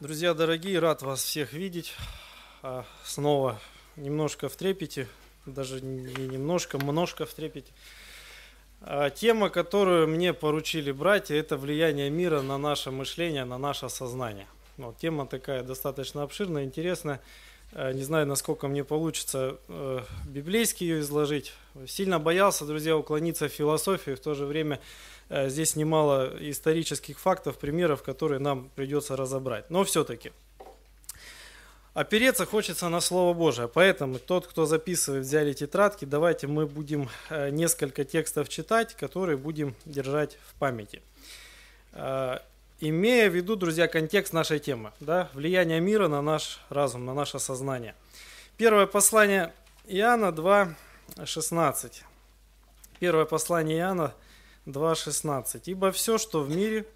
Друзья дорогие, рад вас всех видеть. А, снова немножко в трепете, даже не немножко, множко в трепете. А, тема, которую мне поручили братья, это влияние мира на наше мышление, на наше сознание. Вот, тема такая достаточно обширная, интересная. Э, не знаю, насколько мне получится э, библейски ее изложить. Сильно боялся, друзья, уклониться в философию. В то же время э, здесь немало исторических фактов, примеров, которые нам придется разобрать. Но все-таки. Опереться хочется на Слово Божие, поэтому тот, кто записывает, взяли тетрадки, давайте мы будем несколько текстов читать, которые будем держать в памяти имея в виду, друзья, контекст нашей темы, да, влияние мира на наш разум, на наше сознание. Первое послание Иоанна 2.16. Первое послание Иоанна 2.16. «Ибо все, что в мире,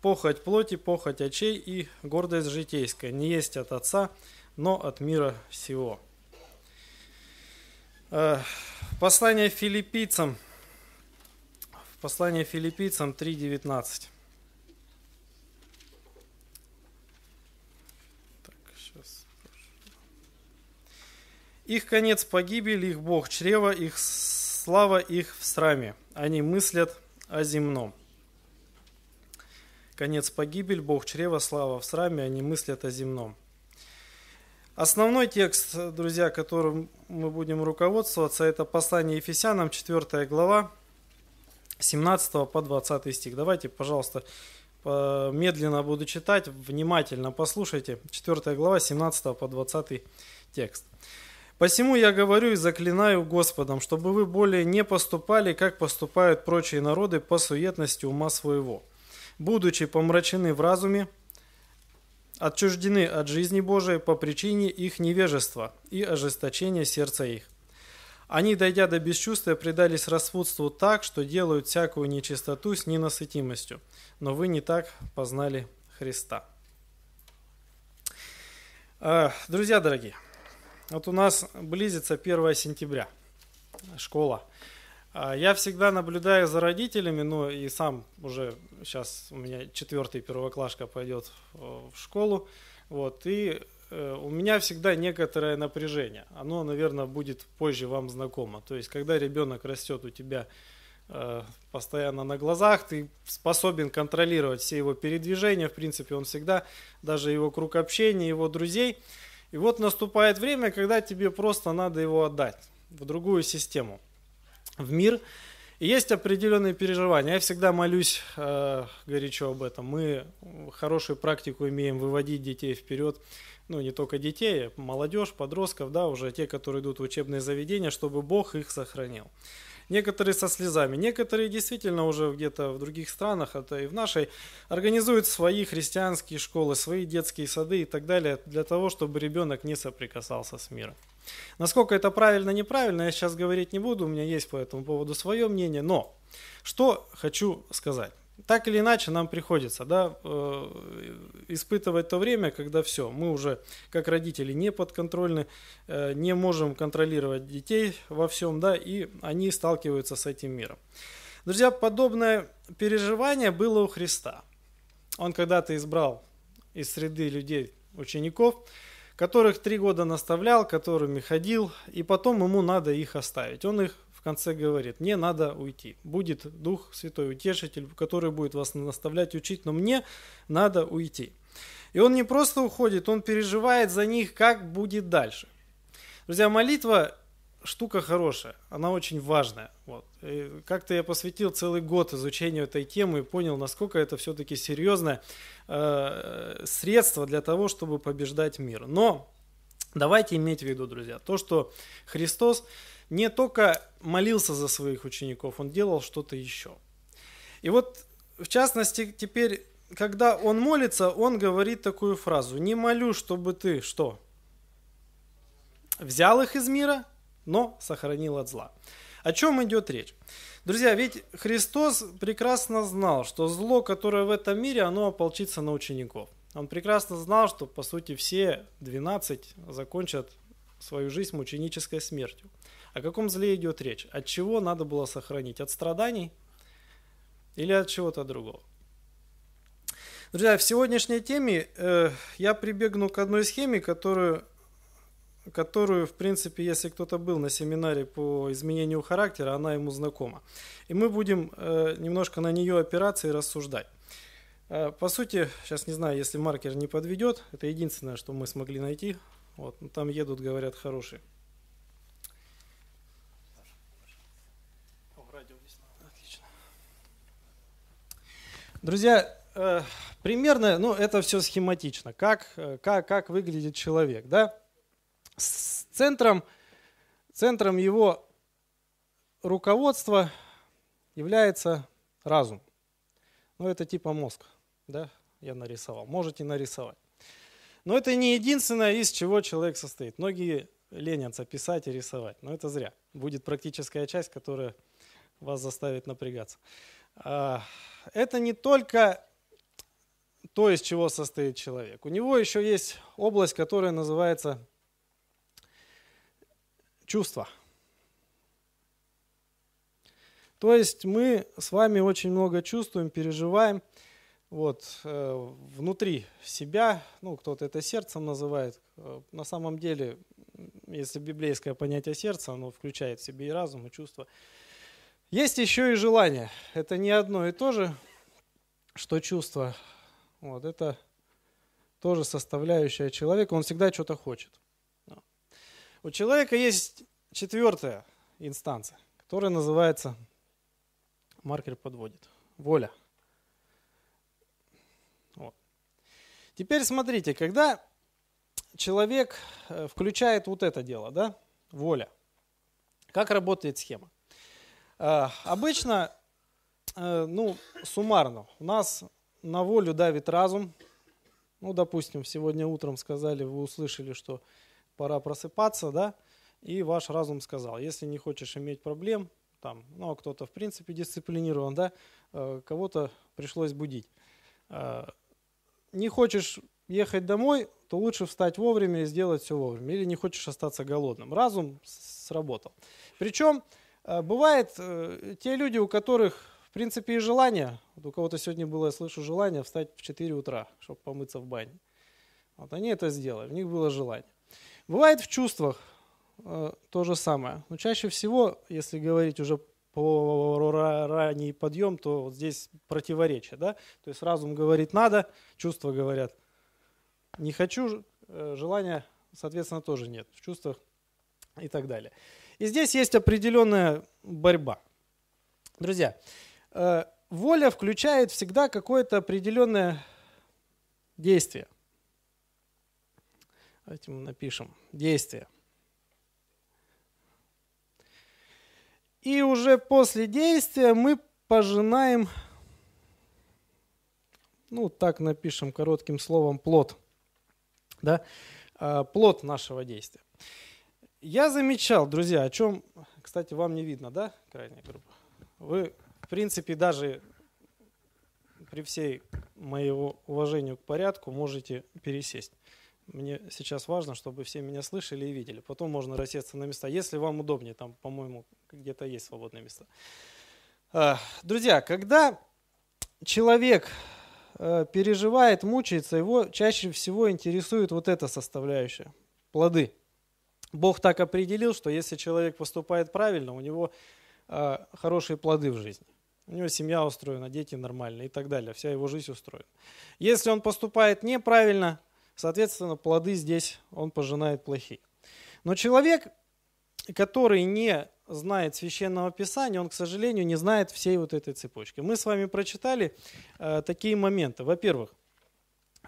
похоть плоти, похоть очей и гордость житейская, не есть от Отца, но от мира всего. Э, послание филиппийцам, послание филиппийцам 3.19. Их конец погибель, их бог чрева, их слава их в сраме. Они мыслят о земном. Конец погибель, бог чрева, слава в сраме, они мыслят о земном. Основной текст, друзья, которым мы будем руководствоваться, это послание Ефесянам, 4 глава, 17 по 20 стих. Давайте, пожалуйста, медленно буду читать, внимательно послушайте. 4 глава, 17 по 20 текст. Посему я говорю и заклинаю Господом, чтобы вы более не поступали, как поступают прочие народы по суетности ума своего, будучи помрачены в разуме, отчуждены от жизни Божией по причине их невежества и ожесточения сердца их. Они, дойдя до бесчувствия, предались распутству так, что делают всякую нечистоту с ненасытимостью. Но вы не так познали Христа. А, друзья дорогие, вот у нас близится 1 сентября, школа. А, я всегда наблюдаю за родителями, ну и сам уже сейчас у меня четвертый первоклашка пойдет в школу. Вот, и э, у меня всегда некоторое напряжение. Оно, наверное, будет позже вам знакомо. То есть, когда ребенок растет у тебя э, постоянно на глазах, ты способен контролировать все его передвижения, в принципе, он всегда, даже его круг общения, его друзей – и вот наступает время, когда тебе просто надо его отдать в другую систему, в мир. И есть определенные переживания. Я всегда молюсь э, горячо об этом. Мы хорошую практику имеем выводить детей вперед. Ну, не только детей, молодежь, подростков, да, уже те, которые идут в учебные заведения, чтобы Бог их сохранил некоторые со слезами, некоторые действительно уже где-то в других странах, а то и в нашей, организуют свои христианские школы, свои детские сады и так далее, для того, чтобы ребенок не соприкасался с миром. Насколько это правильно, неправильно, я сейчас говорить не буду, у меня есть по этому поводу свое мнение, но что хочу сказать так или иначе нам приходится да, э, испытывать то время, когда все, мы уже как родители не подконтрольны, э, не можем контролировать детей во всем, да, и они сталкиваются с этим миром. Друзья, подобное переживание было у Христа. Он когда-то избрал из среды людей учеников, которых три года наставлял, которыми ходил, и потом ему надо их оставить. Он их конце говорит, мне надо уйти. Будет Дух Святой Утешитель, который будет вас наставлять, учить, но мне надо уйти. И он не просто уходит, он переживает за них, как будет дальше. Друзья, молитва штука хорошая, она очень важная. Вот. Как-то я посвятил целый год изучению этой темы и понял, насколько это все-таки серьезное э, средство для того, чтобы побеждать мир. Но давайте иметь в виду, друзья, то, что Христос не только молился за своих учеников, он делал что-то еще. И вот, в частности, теперь, когда он молится, он говорит такую фразу. «Не молю, чтобы ты что? Взял их из мира, но сохранил от зла». О чем идет речь? Друзья, ведь Христос прекрасно знал, что зло, которое в этом мире, оно ополчится на учеников. Он прекрасно знал, что, по сути, все 12 закончат свою жизнь мученической смертью. О каком зле идет речь? От чего надо было сохранить? От страданий или от чего-то другого? Друзья, в сегодняшней теме э, я прибегну к одной схеме, которую, которую, в принципе, если кто-то был на семинаре по изменению характера, она ему знакома. И мы будем э, немножко на нее опираться и рассуждать. Э, по сути, сейчас не знаю, если маркер не подведет, это единственное, что мы смогли найти. Вот, но там едут, говорят, хорошие. Друзья, э, примерно, ну, это все схематично. Как, э, как, как выглядит человек, да? С центром, центром его руководства является разум. Ну, это типа мозг, да, я нарисовал. Можете нарисовать. Но это не единственное, из чего человек состоит. Многие ленятся писать и рисовать, но это зря. Будет практическая часть, которая вас заставит напрягаться. А, это не только то, из чего состоит человек. У него еще есть область, которая называется чувство. То есть мы с вами очень много чувствуем, переживаем вот, э, внутри себя, ну, кто-то это сердцем называет. Э, на самом деле, если библейское понятие сердца, оно включает в себе и разум, и чувства. Есть еще и желание. Это не одно и то же, что чувство. Вот, это тоже составляющая человека. Он всегда что-то хочет. У человека есть четвертая инстанция, которая называется, маркер подводит, воля. Вот. Теперь смотрите, когда человек э, включает вот это дело, да, воля, как работает схема? Э, обычно, э, ну, суммарно, у нас на волю давит разум. Ну, допустим, сегодня утром сказали, вы услышали, что пора просыпаться, да, и ваш разум сказал, если не хочешь иметь проблем, там, ну, а кто-то в принципе дисциплинирован, да, э, кого-то пришлось будить. Не хочешь ехать домой, то лучше встать вовремя и сделать все вовремя. Или не хочешь остаться голодным. Разум сработал. Причем а, бывает, э, те люди, у которых, в принципе, и желание, вот у кого-то сегодня было, я слышу, желание встать в 4 утра, чтобы помыться в бане. Вот они это сделали, у них было желание. Бывает в чувствах э, то же самое. Но чаще всего, если говорить уже по ранний подъем, то вот здесь противоречие. Да? То есть разум говорит «надо», чувства говорят «не хочу», э, желания, соответственно, тоже нет в чувствах и так далее. И здесь есть определенная борьба. Друзья, э, воля включает всегда какое-то определенное действие. Давайте мы напишем действие. И уже после действия мы пожинаем, ну так напишем коротким словом, плод. Да? Э, плод нашего действия. Я замечал, друзья, о чем, кстати, вам не видно, да, крайняя группа? Вы, в принципе, даже при всей моего уважению к порядку можете пересесть. Мне сейчас важно, чтобы все меня слышали и видели. Потом можно рассесться на места, если вам удобнее. Там, по-моему, где-то есть свободные места. А, друзья, когда человек э, переживает, мучается, его чаще всего интересует вот эта составляющая – плоды – Бог так определил, что если человек поступает правильно, у него э, хорошие плоды в жизни. У него семья устроена, дети нормальные и так далее. Вся его жизнь устроена. Если он поступает неправильно, соответственно, плоды здесь он пожинает плохие. Но человек, который не знает священного писания, он, к сожалению, не знает всей вот этой цепочки. Мы с вами прочитали э, такие моменты. Во-первых,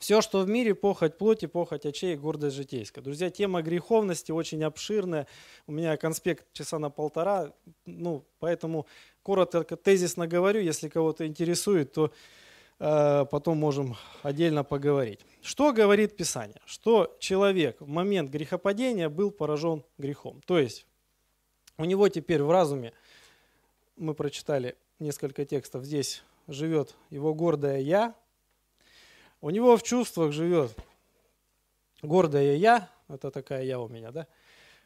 все, что в мире, похоть плоти, похоть очей, гордость житейская. Друзья, тема греховности очень обширная. У меня конспект часа на полтора, ну, поэтому коротко тезисно говорю. Если кого-то интересует, то э, потом можем отдельно поговорить. Что говорит Писание? Что человек в момент грехопадения был поражен грехом. То есть у него теперь в разуме, мы прочитали несколько текстов, здесь живет его гордое «я», у него в чувствах живет гордое я, это такая я у меня, да?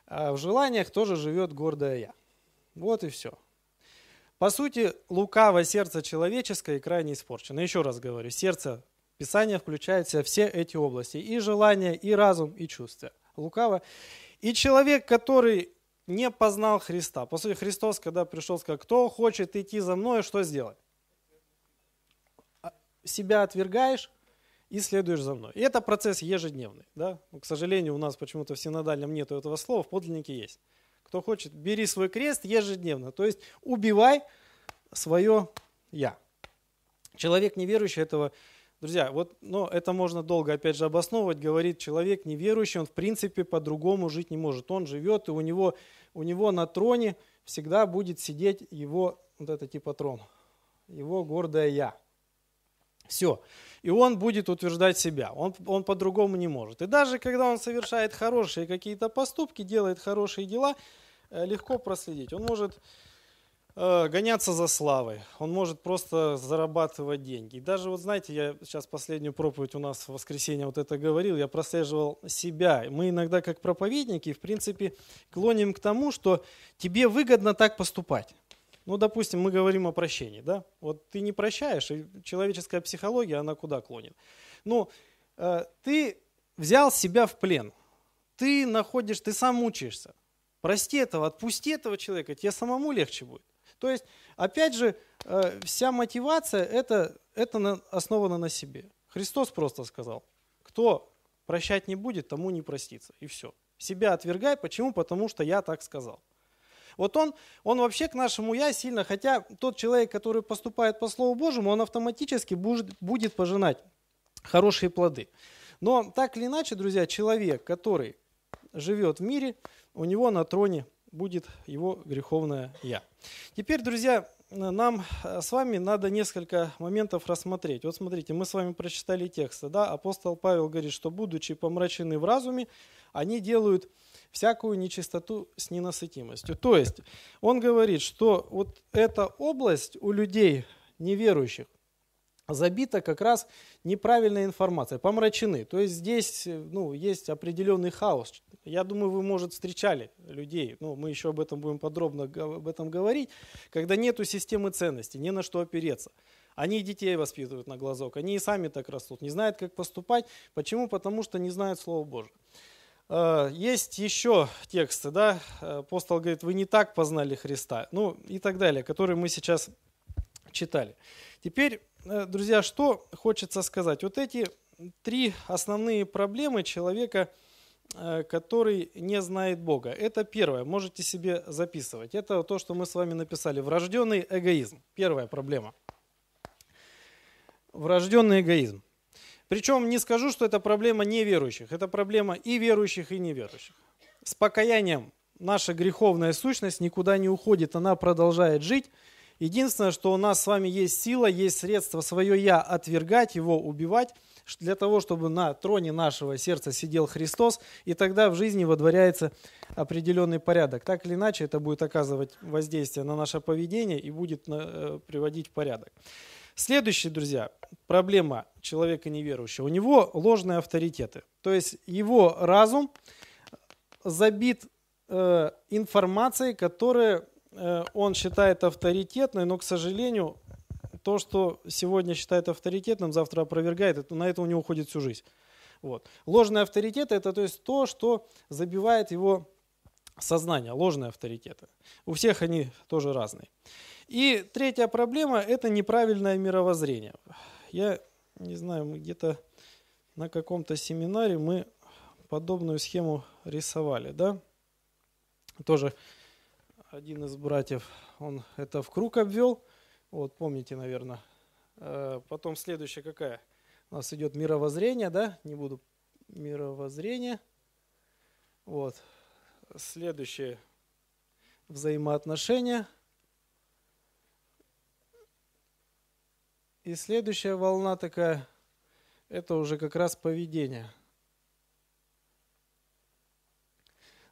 А в желаниях тоже живет гордое я. Вот и все. По сути, лукавое сердце человеческое и крайне испорчено. Еще раз говорю, сердце Писание включает в себя все эти области. И желания, и разум, и чувства. Лукаво. И человек, который не познал Христа. По сути, Христос, когда пришел, сказал, кто хочет идти за мной, что сделать? А, себя отвергаешь, и следуешь за мной. И это процесс ежедневный. Да? Но, ну, к сожалению, у нас почему-то в синодальном нету этого слова, в подлиннике есть. Кто хочет, бери свой крест ежедневно, то есть убивай свое «я». Человек неверующий этого Друзья, вот, но это можно долго, опять же, обосновывать. Говорит, человек неверующий, он в принципе по-другому жить не может. Он живет, и у него, у него на троне всегда будет сидеть его, вот это типа трон, его гордое «я». Все. И он будет утверждать себя. Он, он по-другому не может. И даже когда он совершает хорошие какие-то поступки, делает хорошие дела, э, легко проследить. Он может э, гоняться за славой, он может просто зарабатывать деньги. И даже вот знаете, я сейчас последнюю проповедь у нас в воскресенье вот это говорил, я прослеживал себя. Мы иногда как проповедники, в принципе, клоним к тому, что тебе выгодно так поступать. Ну, допустим, мы говорим о прощении, да? Вот ты не прощаешь, и человеческая психология, она куда клонит? Ну, э, ты взял себя в плен, ты находишь, ты сам мучаешься. Прости этого, отпусти этого человека, тебе самому легче будет. То есть, опять же, э, вся мотивация это, это на, основана на себе. Христос просто сказал, кто прощать не будет, тому не простится. И все. Себя отвергай. Почему? Потому что я так сказал. Вот он, он вообще к нашему «я» сильно, хотя тот человек, который поступает по Слову Божьему, он автоматически будет, будет пожинать хорошие плоды. Но так или иначе, друзья, человек, который живет в мире, у него на троне будет его греховное «я». Теперь, друзья, нам э, с вами надо несколько моментов рассмотреть. Вот смотрите, мы с вами прочитали тексты, да, апостол Павел говорит, что будучи помрачены в разуме, они делают всякую нечистоту с ненасытимостью. То есть он говорит, что вот эта область у людей неверующих забита как раз неправильной информацией, помрачены. То есть здесь ну, есть определенный хаос. Я думаю, вы, может, встречали людей, ну, мы еще об этом будем подробно об этом говорить, когда нету системы ценностей, не на что опереться. Они детей воспитывают на глазок, они и сами так растут, не знают, как поступать. Почему? Потому что не знают Слово Божие. Э, есть еще тексты, да, апостол говорит, вы не так познали Христа, ну и так далее, которые мы сейчас читали. Теперь, э, друзья, что хочется сказать? Вот эти три основные проблемы человека, э, который не знает Бога. Это первое, можете себе записывать. Это то, что мы с вами написали. Врожденный эгоизм. Первая проблема. Врожденный эгоизм. Причем не скажу, что это проблема неверующих. Это проблема и верующих, и неверующих. С покаянием наша греховная сущность никуда не уходит, она продолжает жить. Единственное, что у нас с вами есть сила, есть средство свое «я» отвергать, его убивать, для того, чтобы на троне нашего сердца сидел Христос, и тогда в жизни водворяется определенный порядок. Так или иначе, это будет оказывать воздействие на наше поведение и будет э, приводить в порядок. Следующий, друзья, проблема человека неверующего. У него ложные авторитеты. То есть его разум забит э, информацией, которую э, он считает авторитетной, но, к сожалению, то, что сегодня считает авторитетным, завтра опровергает, это, на это у него уходит всю жизнь. Вот. Ложные авторитеты – это то, есть, то, что забивает его сознание, ложные авторитеты. У всех они тоже разные. И третья проблема – это неправильное мировоззрение. Я не знаю, мы где-то на каком-то семинаре мы подобную схему рисовали, да? Тоже один из братьев, он это в круг обвел. Вот, помните, наверное. Э, потом следующая какая? У нас идет мировоззрение, да? Не буду мировоззрение. Вот. Следующее взаимоотношения – И следующая волна такая, это уже как раз поведение.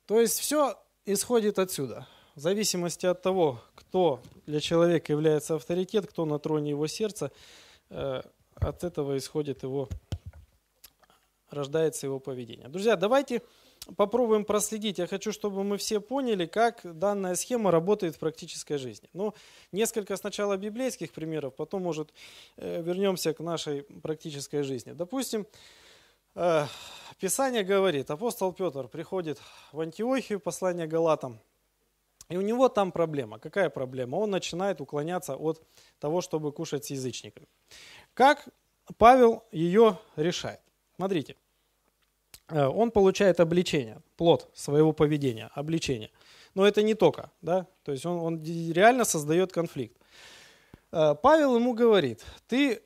То есть все исходит отсюда. В зависимости от того, кто для человека является авторитет, кто на троне его сердца, э, от этого исходит его, рождается его поведение. Друзья, давайте попробуем проследить. Я хочу, чтобы мы все поняли, как данная схема работает в практической жизни. Но ну, несколько сначала библейских примеров, потом, может, э, вернемся к нашей практической жизни. Допустим, э, Писание говорит, апостол Петр приходит в Антиохию, послание Галатам, и у него там проблема. Какая проблема? Он начинает уклоняться от того, чтобы кушать с язычниками. Как Павел ее решает? Смотрите, Э, он получает обличение, плод своего поведения, обличение. Но это не только, да, то есть он, он реально создает конфликт. Э, Павел ему говорит, ты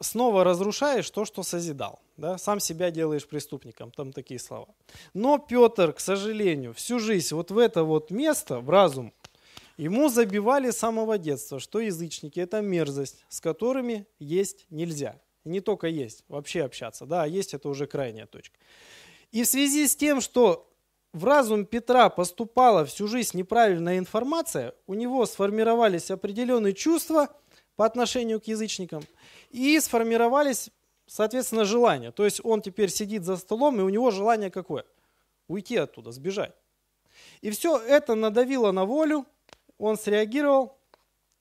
снова разрушаешь то, что созидал, да, сам себя делаешь преступником, там такие слова. Но Петр, к сожалению, всю жизнь вот в это вот место, в разум, Ему забивали с самого детства, что язычники – это мерзость, с которыми есть нельзя. И не только есть, вообще общаться, да, а есть это уже крайняя точка. И в связи с тем, что в разум Петра поступала всю жизнь неправильная информация, у него сформировались определенные чувства по отношению к язычникам и сформировались, соответственно, желания. То есть он теперь сидит за столом, и у него желание какое? Уйти оттуда, сбежать. И все это надавило на волю, он среагировал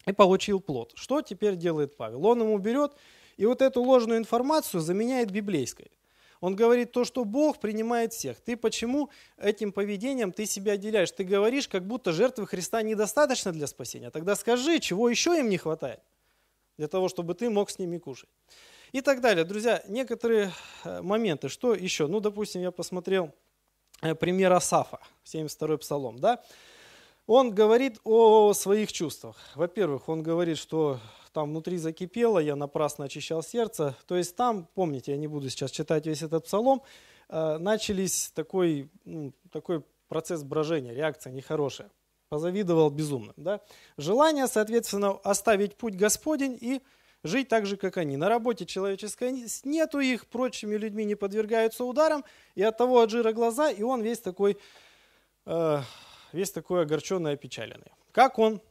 и получил плод. Что теперь делает Павел? Он ему берет и вот эту ложную информацию заменяет библейской. Он говорит то, что Бог принимает всех. Ты почему этим поведением ты себя отделяешь? Ты говоришь, как будто жертвы Христа недостаточно для спасения. Тогда скажи, чего еще им не хватает для того, чтобы ты мог с ними кушать. И так далее. Друзья, некоторые э, моменты. Что еще? Ну, допустим, я посмотрел э, пример Асафа, 72-й псалом. Да? Он говорит о своих чувствах. Во-первых, он говорит, что там внутри закипело, я напрасно очищал сердце. То есть там, помните, я не буду сейчас читать весь этот псалом, э, начались такой, ну, такой процесс брожения, реакция нехорошая. Позавидовал безумно. Да? Желание, соответственно, оставить путь Господень и жить так же, как они. На работе человеческой нету их, прочими людьми не подвергаются ударам, и от того от жира глаза, и он весь такой, э, весь такой огорченный, опечаленный. Как он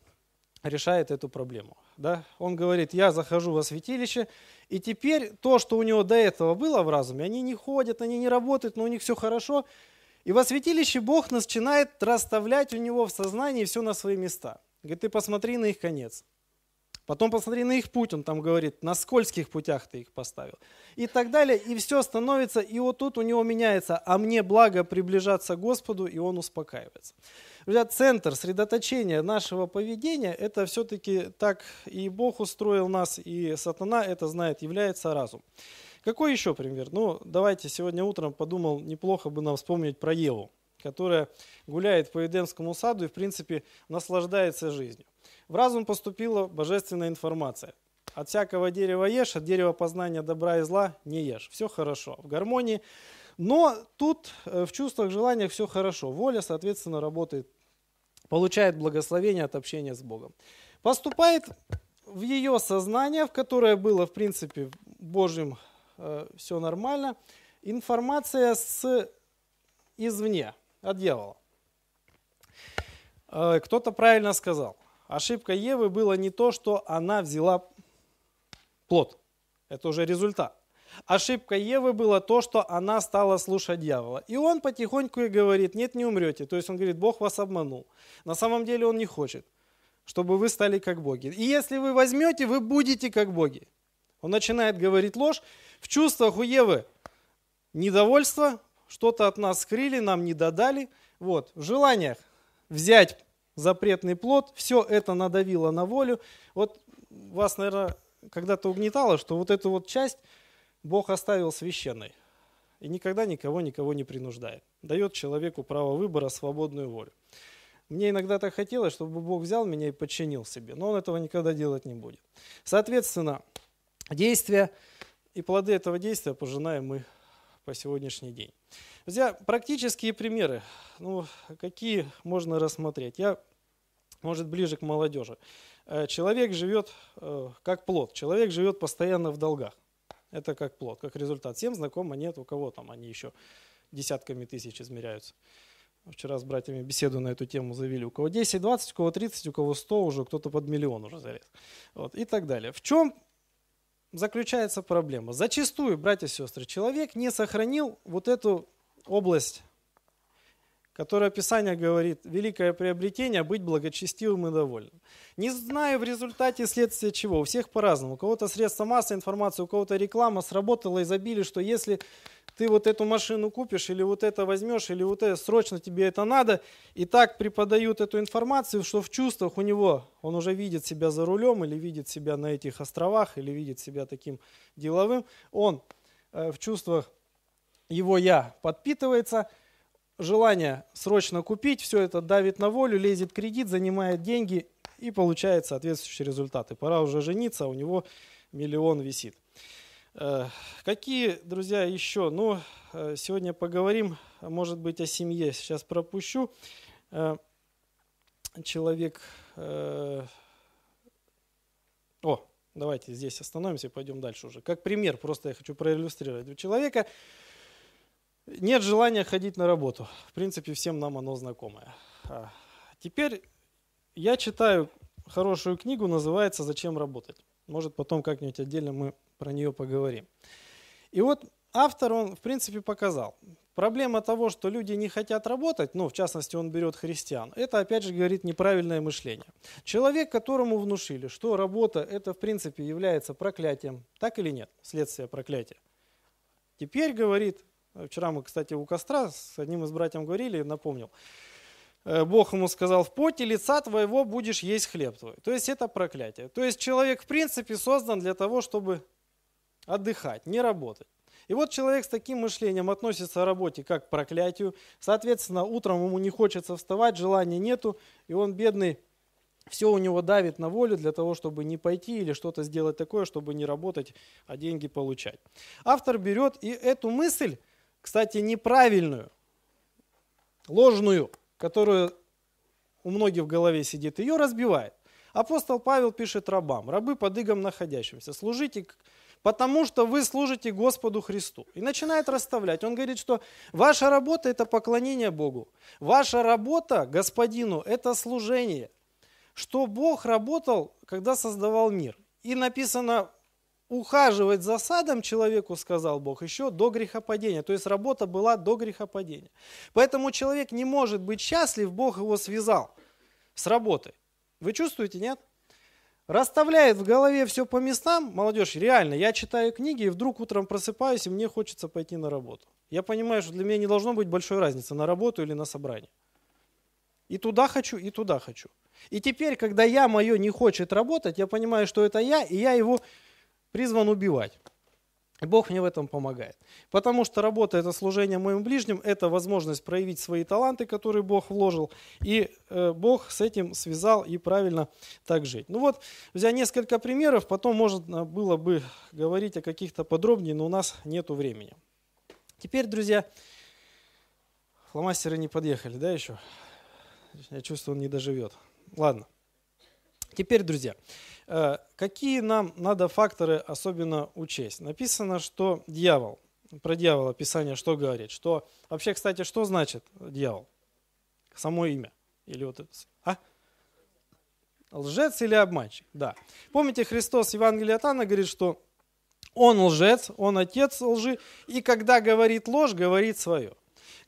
решает эту проблему? да, он говорит, я захожу во святилище, и теперь то, что у него до этого было в разуме, они не ходят, они не работают, но у них все хорошо. И во святилище Бог начинает расставлять у него в сознании все на свои места. Говорит, ты посмотри на их конец. Потом посмотри на их путь, он там говорит, на скользких путях ты их поставил. И так далее, и все становится, и вот тут у него меняется, а мне благо приближаться к Господу, и он успокаивается. Друзья, центр, средоточение нашего поведения, это все-таки так и Бог устроил нас, и сатана это знает, является разум. Какой еще пример? Ну, давайте сегодня утром подумал, неплохо бы нам вспомнить про Еву, которая гуляет по Эдемскому саду и, в принципе, наслаждается жизнью. В разум поступила божественная информация. От всякого дерева ешь, от дерева познания добра и зла не ешь. Все хорошо, в гармонии. Но тут э, в чувствах, желаниях все хорошо. Воля, соответственно, работает, получает благословение от общения с Богом. Поступает в ее сознание, в которое было, в принципе, Божьим э, все нормально, информация с извне, от дьявола. Э, кто-то правильно сказал. Ошибка Евы была не то, что она взяла плод. Это уже результат. Ошибка Евы была то, что она стала слушать дьявола. И он потихоньку и говорит, нет, не умрете. То есть он говорит, Бог вас обманул. На самом деле он не хочет, чтобы вы стали как боги. И если вы возьмете, вы будете как боги. Он начинает говорить ложь. В чувствах у Евы недовольство, что-то от нас скрыли, нам не додали. Вот, в желаниях взять запретный плод, все это надавило на волю. Вот вас, наверное, когда-то угнетало, что вот эту вот часть Бог оставил священной и никогда никого никого не принуждает. Дает человеку право выбора, свободную волю. Мне иногда так хотелось, чтобы Бог взял меня и подчинил себе, но он этого никогда делать не будет. Соответственно, действия и плоды этого действия пожинаем мы по сегодняшний день. Друзья, практические примеры. Ну, какие можно рассмотреть? Я, может, ближе к молодежи. Э, человек живет э, как плод. Человек живет постоянно в долгах. Это как плод, как результат. Всем знакомо нет, у кого там они еще десятками тысяч измеряются. Вчера с братьями беседу на эту тему завели. У кого 10, 20, у кого 30, у кого 100 уже, кто-то под миллион уже залез. Вот, и так далее. В чем заключается проблема? Зачастую, братья и сестры, человек не сохранил вот эту область, которая Писание говорит, великое приобретение – быть благочестивым и довольным. Не знаю в результате следствия чего, у всех по-разному. У кого-то средства массовой информации, у кого-то реклама сработала и забили, что если ты вот эту машину купишь, или вот это возьмешь, или вот это, срочно тебе это надо. И так преподают эту информацию, что в чувствах у него, он уже видит себя за рулем, или видит себя на этих островах, или видит себя таким деловым, он э, в чувствах его я подпитывается, желание срочно купить, все это давит на волю, лезет кредит, занимает деньги и получает соответствующие результаты. Пора уже жениться, а у него миллион висит. Э, какие, друзья, еще? Ну, э, сегодня поговорим, может быть, о семье. Сейчас пропущу. Э, человек... О, давайте здесь остановимся и пойдем дальше уже. Как пример, просто я хочу проиллюстрировать. У человека нет желания ходить на работу. В принципе, всем нам оно знакомое. А, теперь я читаю хорошую книгу, называется «Зачем работать?». Может, потом как-нибудь отдельно мы про нее поговорим. И вот автор, он, в принципе, показал. Проблема того, что люди не хотят работать, ну, в частности, он берет христиан, это, опять же, говорит неправильное мышление. Человек, которому внушили, что работа, это, в принципе, является проклятием, так или нет, следствие проклятия, теперь, говорит, Вчера мы, кстати, у костра с одним из братьев говорили, напомнил. «Э, Бог ему сказал, в поте лица твоего будешь есть хлеб твой. То есть это проклятие. То есть человек в принципе создан для того, чтобы отдыхать, не работать. И вот человек с таким мышлением относится к работе как к проклятию. Соответственно, утром ему не хочется вставать, желания нету, и он бедный, все у него давит на волю для того, чтобы не пойти или что-то сделать такое, чтобы не работать, а деньги получать. Автор берет и эту мысль кстати, неправильную, ложную, которую у многих в голове сидит, ее разбивает. Апостол Павел пишет рабам, рабы под игом находящимся, служите, потому что вы служите Господу Христу. И начинает расставлять. Он говорит, что ваша работа – это поклонение Богу. Ваша работа Господину – это служение. Что Бог работал, когда создавал мир. И написано ухаживать за садом человеку, сказал Бог, еще до грехопадения. То есть работа была до грехопадения. Поэтому человек не может быть счастлив, Бог его связал с работой. Вы чувствуете, нет? Расставляет в голове все по местам, молодежь, реально, я читаю книги и вдруг утром просыпаюсь, и мне хочется пойти на работу. Я понимаю, что для меня не должно быть большой разницы на работу или на собрание. И туда хочу, и туда хочу. И теперь, когда я мое не хочет работать, я понимаю, что это я, и я его призван убивать. И Бог мне в этом помогает. Потому что работа – это служение моим ближним, это возможность проявить свои таланты, которые Бог вложил, и э, Бог с этим связал и правильно так жить. Ну вот, взял несколько примеров, потом можно было бы говорить о каких-то подробнее, но у нас нет времени. Теперь, друзья, фломастеры не подъехали, да, еще? Я чувствую, он не доживет. Ладно. Теперь, друзья, Э, какие нам надо факторы особенно учесть? Написано, что дьявол, про дьявола Писание что говорит? Что Вообще, кстати, что значит дьявол? Само имя. Или вот это. А? Лжец или обманщик, да. Помните, Христос в Евангелии от Анна говорит, что он лжец, он отец лжи, и когда говорит ложь, говорит свое.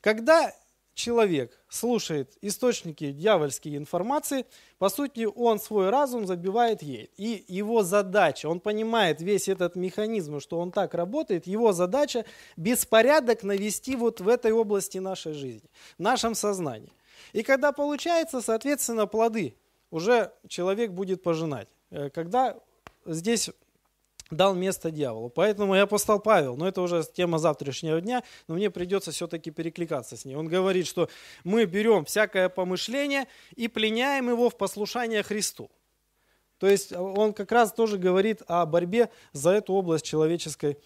Когда человек слушает источники дьявольские информации, по сути, он свой разум забивает ей. И его задача, он понимает весь этот механизм, что он так работает, его задача беспорядок навести вот в этой области нашей жизни, в нашем сознании. И когда получается, соответственно, плоды уже человек будет пожинать. Э, когда здесь дал место дьяволу. Поэтому я апостол Павел, но это уже тема завтрашнего дня, но мне придется все-таки перекликаться с ней. Он говорит, что мы берем всякое помышление и пленяем его в послушание Христу. То есть а, он как раз тоже говорит о борьбе за эту область человеческой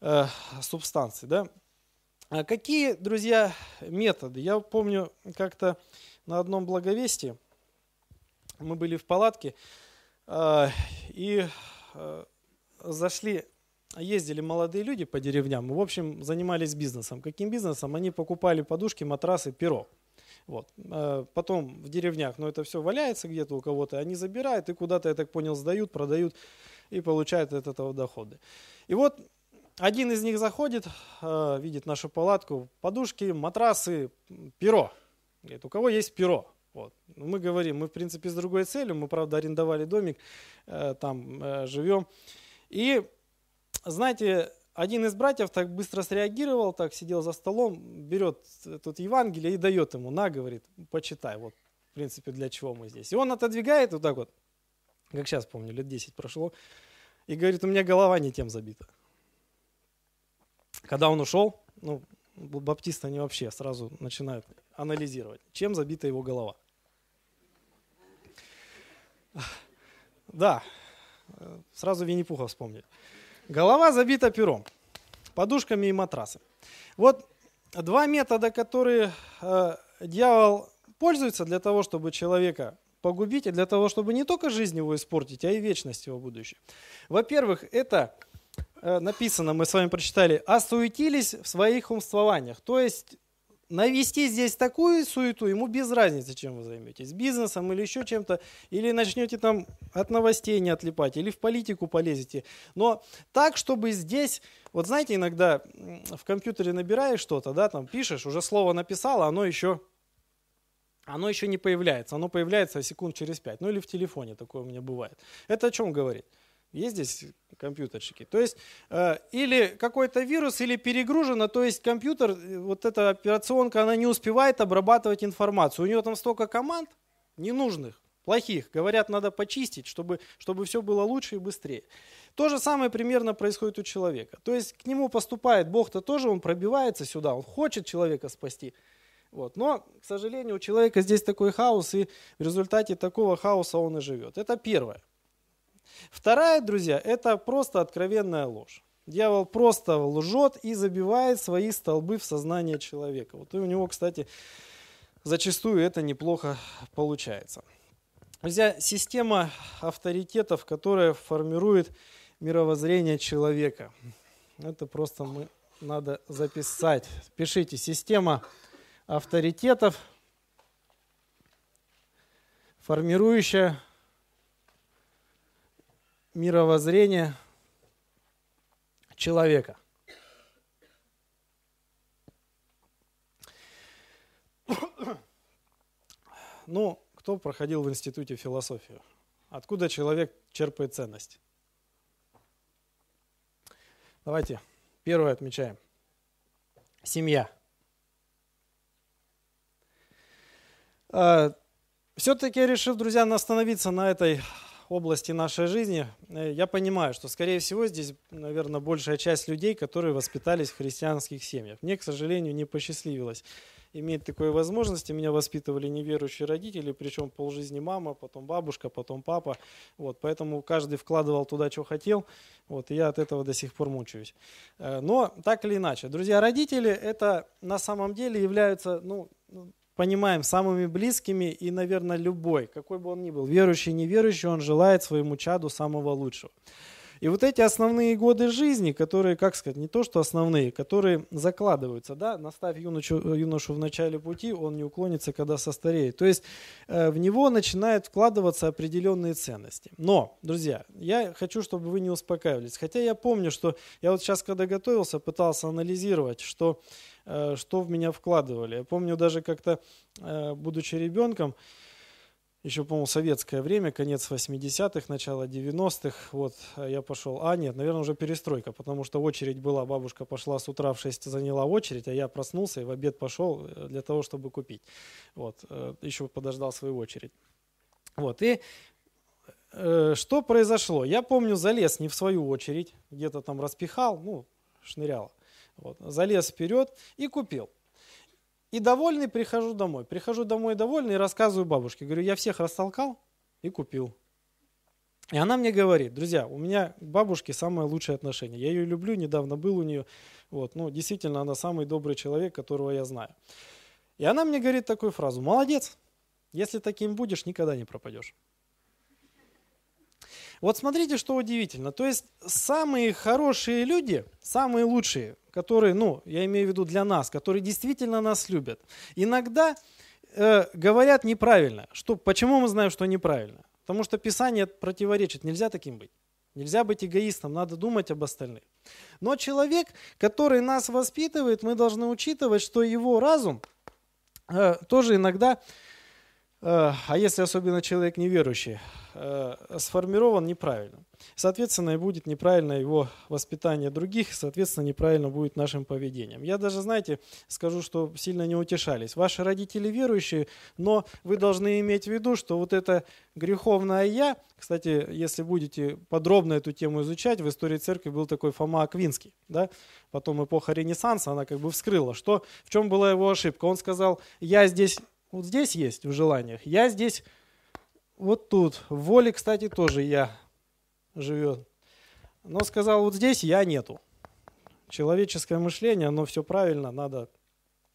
э, субстанции. Да? А какие, друзья, методы? Я помню как-то на одном благовестии, мы были в палатке, э, и э, зашли, ездили молодые люди по деревням, в общем, занимались бизнесом. Каким бизнесом? Они покупали подушки, матрасы, перо. Вот. Э, потом в деревнях, но ну, это все валяется где-то у кого-то, они забирают и куда-то, я так понял, сдают, продают и получают от этого доходы. И вот один из них заходит, э, видит нашу палатку, подушки, матрасы, перо. Говорит, у кого есть перо? Вот. Ну, мы говорим, мы в принципе с другой целью, мы правда арендовали домик, э, там живем. И, знаете, один из братьев так быстро среагировал, так сидел за столом, берет тут Евангелие и дает ему, на, говорит, почитай, вот, в принципе, для чего мы здесь. И он отодвигает вот так вот, как сейчас помню, лет 10 прошло, и говорит, у меня голова не тем забита. Когда он ушел, ну, баптисты, они вообще сразу начинают анализировать, чем забита его голова. Да, Э, сразу Винни-Пуха вспомнили. Голова забита пером, подушками и матрасами. Вот два метода, которые э, дьявол пользуется для того, чтобы человека погубить, и для того, чтобы не только жизнь его испортить, а и вечность его будущей. Во-первых, это э, написано, мы с вами прочитали, «осуетились в своих умствованиях». То есть навести здесь такую суету, ему без разницы, чем вы займетесь, бизнесом или еще чем-то, или начнете там от новостей не отлипать, или в политику полезете. Но так, чтобы здесь, вот знаете, иногда в компьютере набираешь что-то, да, там пишешь, уже слово написало, а оно еще оно еще не появляется, оно появляется секунд через пять, ну или в телефоне такое у меня бывает. Это о чем говорит? Есть здесь компьютерщики. То есть э, или какой-то вирус, или перегружено, то есть компьютер, э, вот эта операционка, она не успевает обрабатывать информацию. У нее там столько команд ненужных, плохих. Говорят, надо почистить, чтобы, чтобы все было лучше и быстрее. То же самое примерно происходит у человека. То есть к нему поступает Бог-то тоже, он пробивается сюда, он хочет человека спасти. Вот. Но, к сожалению, у человека здесь такой хаос, и в результате такого хаоса он и живет. Это первое. Вторая, друзья, это просто откровенная ложь. Дьявол просто лжет и забивает свои столбы в сознание человека. Вот и у него, кстати, зачастую это неплохо получается. Друзья, система авторитетов, которая формирует мировоззрение человека. Это просто мы надо записать. Пишите «Система авторитетов, формирующая мировоззрение человека. Ну, кто проходил в институте философию? Откуда человек черпает ценность? Давайте первое отмечаем. Семья. А, Все-таки я решил, друзья, остановиться на этой области нашей жизни, э, я понимаю, что, скорее всего, здесь, наверное, большая часть людей, которые воспитались в христианских семьях. Мне, к сожалению, не посчастливилось иметь такой возможности. Меня воспитывали неверующие родители, причем полжизни мама, потом бабушка, потом папа. Вот, поэтому каждый вкладывал туда, что хотел. Вот, и я от этого до сих пор мучаюсь. Э, но так или иначе, друзья, родители это на самом деле являются, ну, ну понимаем, самыми близкими и, наверное, любой, какой бы он ни был, верующий, неверующий, он желает своему чаду самого лучшего. И вот эти основные годы жизни, которые, как сказать, не то что основные, которые закладываются, да, наставь юношу, юношу в начале пути, он не уклонится, когда состареет. То есть э, в него начинают вкладываться определенные ценности. Но, друзья, я хочу, чтобы вы не успокаивались. Хотя я помню, что я вот сейчас, когда готовился, пытался анализировать, что Э, что в меня вкладывали. Я помню даже как-то, э, будучи ребенком, еще, по-моему, советское время, конец 80-х, начало 90-х, вот э, я пошел, а нет, наверное, уже перестройка, потому что очередь была, бабушка пошла с утра в 6, заняла очередь, а я проснулся и в обед пошел для того, чтобы купить, вот, еще подождал свою очередь. Вот, и э, что произошло? Я помню, залез не в свою очередь, где-то там распихал, ну, шнырял. Вот, залез вперед и купил. И довольный прихожу домой. Прихожу домой довольный и рассказываю бабушке. Говорю, я всех растолкал и купил. И она мне говорит, друзья, у меня к бабушке самое лучшее отношение. Я ее люблю, недавно был у нее. Вот, ну, действительно, она самый добрый человек, которого я знаю. И она мне говорит такую фразу, молодец, если таким будешь, никогда не пропадешь. Вот смотрите, что удивительно. То есть самые хорошие люди, самые лучшие, которые, ну, я имею в виду для нас, которые действительно нас любят, иногда э, говорят неправильно. Что, почему мы знаем, что неправильно? Потому что Писание противоречит. Нельзя таким быть. Нельзя быть эгоистом, надо думать об остальных. Но человек, который нас воспитывает, мы должны учитывать, что его разум э, тоже иногда Э, а если особенно человек неверующий, э, сформирован неправильно. Соответственно, и будет неправильно его воспитание других, соответственно, неправильно будет нашим поведением. Я даже, знаете, скажу, что сильно не утешались. Ваши родители верующие, но вы должны иметь в виду, что вот это греховное «я», кстати, если будете подробно эту тему изучать, в истории церкви был такой Фома Аквинский, да? потом эпоха Ренессанса, она как бы вскрыла, что, в чем была его ошибка. Он сказал, я здесь вот здесь есть в желаниях. Я здесь вот тут. В воле, кстати, тоже я живет. Но сказал, вот здесь я нету. Человеческое мышление, оно все правильно, надо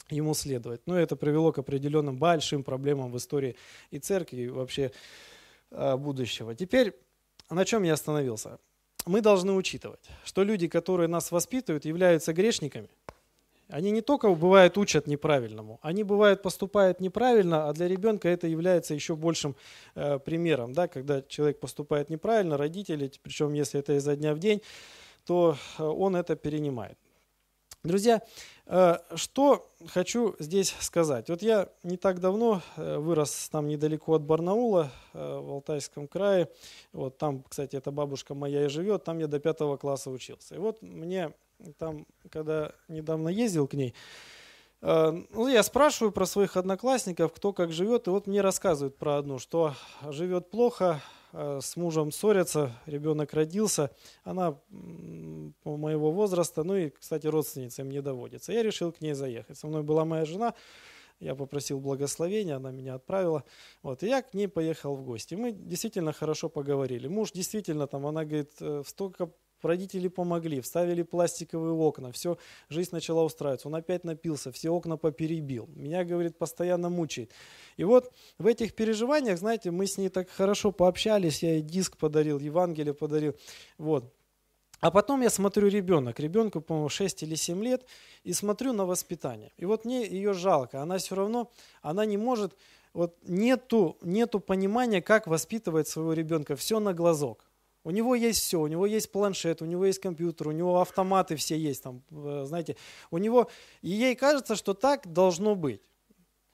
ему следовать. Но это привело к определенным большим проблемам в истории и церкви, и вообще а, будущего. Теперь на чем я остановился? Мы должны учитывать, что люди, которые нас воспитывают, являются грешниками, они не только, бывает, учат неправильному, они, бывают поступают неправильно, а для ребенка это является еще большим э, примером. Да? Когда человек поступает неправильно, родители, причем если это изо дня в день, то э, он это перенимает. Друзья, э, что хочу здесь сказать. Вот я не так давно э, вырос там недалеко от Барнаула, в Алтайском крае. Вот там, кстати, эта бабушка моя и живет, там я до пятого класса учился. И вот мне там, когда недавно ездил к ней, э, ну, я спрашиваю про своих одноклассников, кто как живет, и вот мне рассказывают про одну, что живет плохо, э, с мужем ссорятся, ребенок родился, она по моего возраста, ну и, кстати, родственница мне доводится. Я решил к ней заехать. Со мной была моя жена, я попросил благословения, она меня отправила. Вот, и я к ней поехал в гости. Мы действительно хорошо поговорили. Муж действительно там, она говорит, «Э, столько Родители помогли, вставили пластиковые окна, все, жизнь начала устраиваться. Он опять напился, все окна поперебил. Меня, говорит, постоянно мучает. И вот в этих переживаниях, знаете, мы с ней так хорошо пообщались, я ей диск подарил, Евангелие подарил, вот. А потом я смотрю ребенок, ребенку, по-моему, 6 или 7 лет, и смотрю на воспитание. И вот мне ее жалко, она все равно, она не может, вот нету, нету понимания, как воспитывать своего ребенка, все на глазок. У него есть все, у него есть планшет, у него есть компьютер, у него автоматы все есть там, э, знаете, у него, и ей кажется, что так должно быть.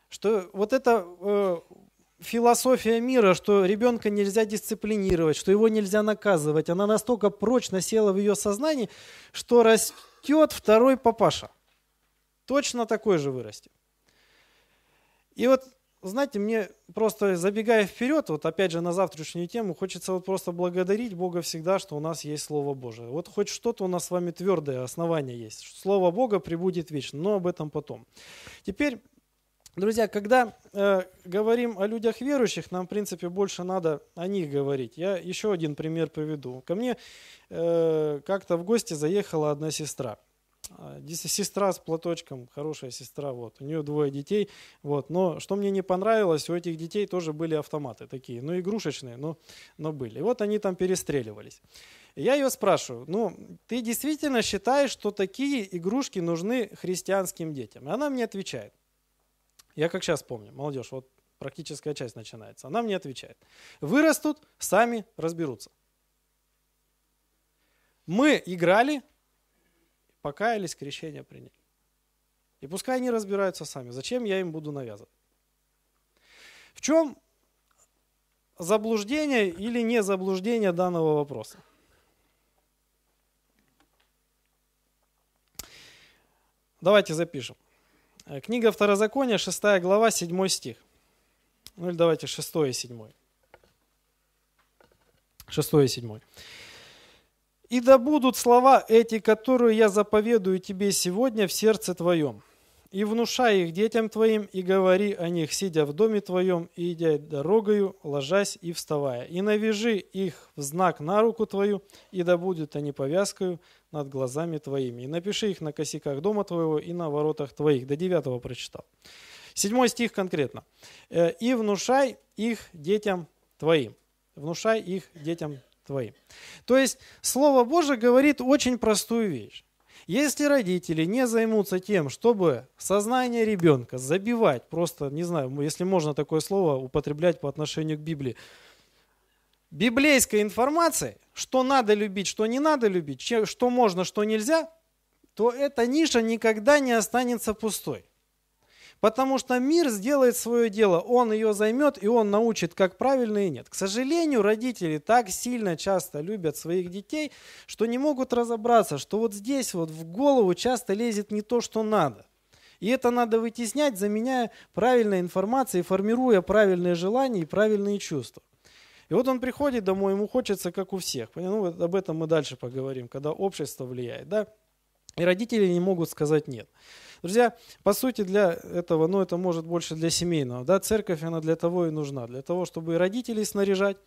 Что вот это э, философия мира, что ребенка нельзя дисциплинировать, что его нельзя наказывать, она настолько прочно села в ее сознании, что растет второй папаша. Точно такой же вырастет. И вот знаете, мне просто забегая вперед, вот опять же на завтрашнюю тему, хочется вот просто благодарить Бога всегда, что у нас есть Слово Божие. Вот хоть что-то у нас с вами твердое основание есть. Слово Бога прибудет вечно, но об этом потом. Теперь, друзья, когда э, говорим о людях верующих, нам, в принципе, больше надо о них говорить. Я еще один пример приведу. Ко мне э, как-то в гости заехала одна сестра – а, сестра с платочком, хорошая сестра, вот, у нее двое детей, вот, но что мне не понравилось, у этих детей тоже были автоматы такие, ну, игрушечные, но, но были. И вот они там перестреливались. И я ее спрашиваю, ну, ты действительно считаешь, что такие игрушки нужны христианским детям? И она мне отвечает, я как сейчас помню, молодежь, вот практическая часть начинается, она мне отвечает, вырастут, сами разберутся. Мы играли, покаялись, крещение приняли. И пускай они разбираются сами. Зачем я им буду навязывать? В чем заблуждение или не заблуждение данного вопроса? Давайте запишем. Э, книга Второзакония, 6 глава, 7 стих. Ну или давайте 6 и 7. 6 и 7. И да будут слова эти, которые я заповедую тебе сегодня в сердце твоем. И внушай их детям твоим, и говори о них, сидя в доме твоем, и идя дорогою, ложась и вставая. И навяжи их в знак на руку твою, и да будут они повязкою над глазами твоими. И напиши их на косяках дома твоего и на воротах твоих». До девятого прочитал. Седьмой стих конкретно. «Э, «И внушай их детям твоим». Внушай их детям твоим. То есть Слово Божие говорит очень простую вещь. Если родители не займутся тем, чтобы сознание ребенка забивать, просто, не знаю, если можно такое слово употреблять по отношению к Библии, библейской информацией, что надо любить, что не надо любить, что можно, что нельзя, то эта ниша никогда не останется пустой. Потому что мир сделает свое дело, он ее займет и он научит, как правильно и нет. К сожалению, родители так сильно часто любят своих детей, что не могут разобраться, что вот здесь вот в голову часто лезет не то, что надо. И это надо вытеснять, заменяя правильной информацией, формируя правильные желания и правильные чувства. И вот он приходит домой, ему хочется, как у всех. Ну, вот об этом мы дальше поговорим, когда общество влияет. Да? И родители не могут сказать «нет». Друзья, по сути для этого, ну это может больше для семейного, да, церковь, она для того и нужна, для того, чтобы и родителей снаряжать,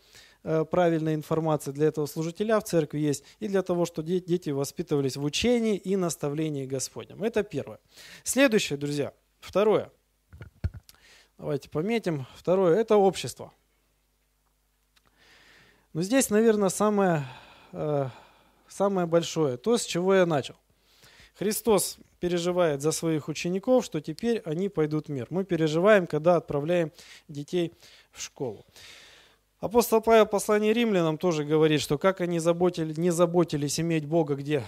э, правильной информацией для этого служителя в церкви есть, и для того, чтобы дети воспитывались в учении и наставлении Господнем. Это первое. Следующее, друзья, второе. Давайте пометим. Второе – это общество. Но ну, здесь, наверное, самое, э, самое большое, то, с чего я начал. Христос переживает за своих учеников, что теперь они пойдут в мир. Мы переживаем, когда отправляем детей в школу. Апостол Павел в послании римлянам тоже говорит, что как они заботили, не заботились иметь Бога где?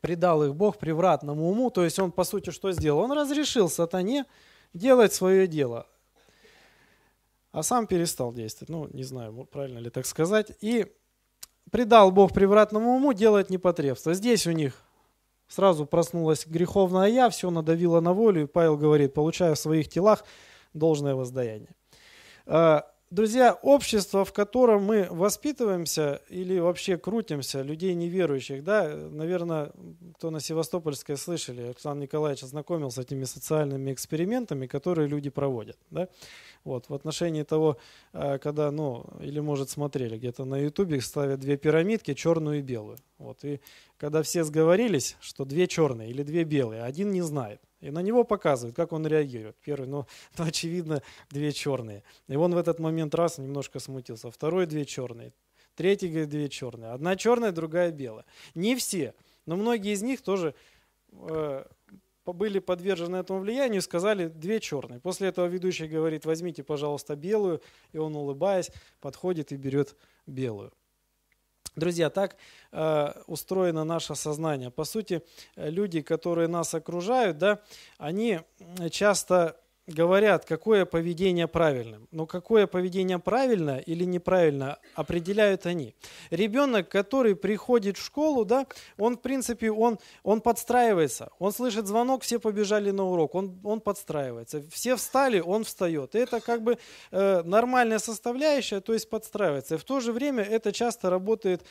Предал их Бог превратному уму. То есть он, по сути, что сделал? Он разрешил сатане делать свое дело. А сам перестал действовать. Ну, не знаю, правильно ли так сказать. И предал Бог превратному уму делать непотребство. Здесь у них Сразу проснулась греховная я, все надавила на волю, и Павел говорит, получаю в своих телах должное воздаяние. А, друзья, общество, в котором мы воспитываемся или вообще крутимся, людей неверующих, да, наверное, кто на Севастопольской слышали, Александр Николаевич ознакомился с этими социальными экспериментами, которые люди проводят, да, вот, в отношении того, э, когда, ну, или, может, смотрели, где-то на Ютубе ставят две пирамидки, черную и белую. Вот, и когда все сговорились, что две черные или две белые, один не знает. И на него показывают, как он реагирует. Первый, ну, ну, очевидно, две черные. И он в этот момент раз немножко смутился. Второй две черные. Третий, говорит, две черные. Одна черная, другая белая. Не все, но многие из них тоже э, были подвержены этому влиянию, сказали две черные. После этого ведущий говорит, возьмите, пожалуйста, белую, и он, улыбаясь, подходит и берет белую. Друзья, так э, устроено наше сознание. По сути, люди, которые нас окружают, да, они э, часто говорят, какое поведение правильно. Но какое поведение правильно или неправильно, определяют они. Ребенок, который приходит в школу, да, он, в принципе, он, он подстраивается. Он слышит звонок, все побежали на урок, он, он подстраивается. Все встали, он встает. это как бы э, нормальная составляющая, то есть подстраивается. И в то же время это часто работает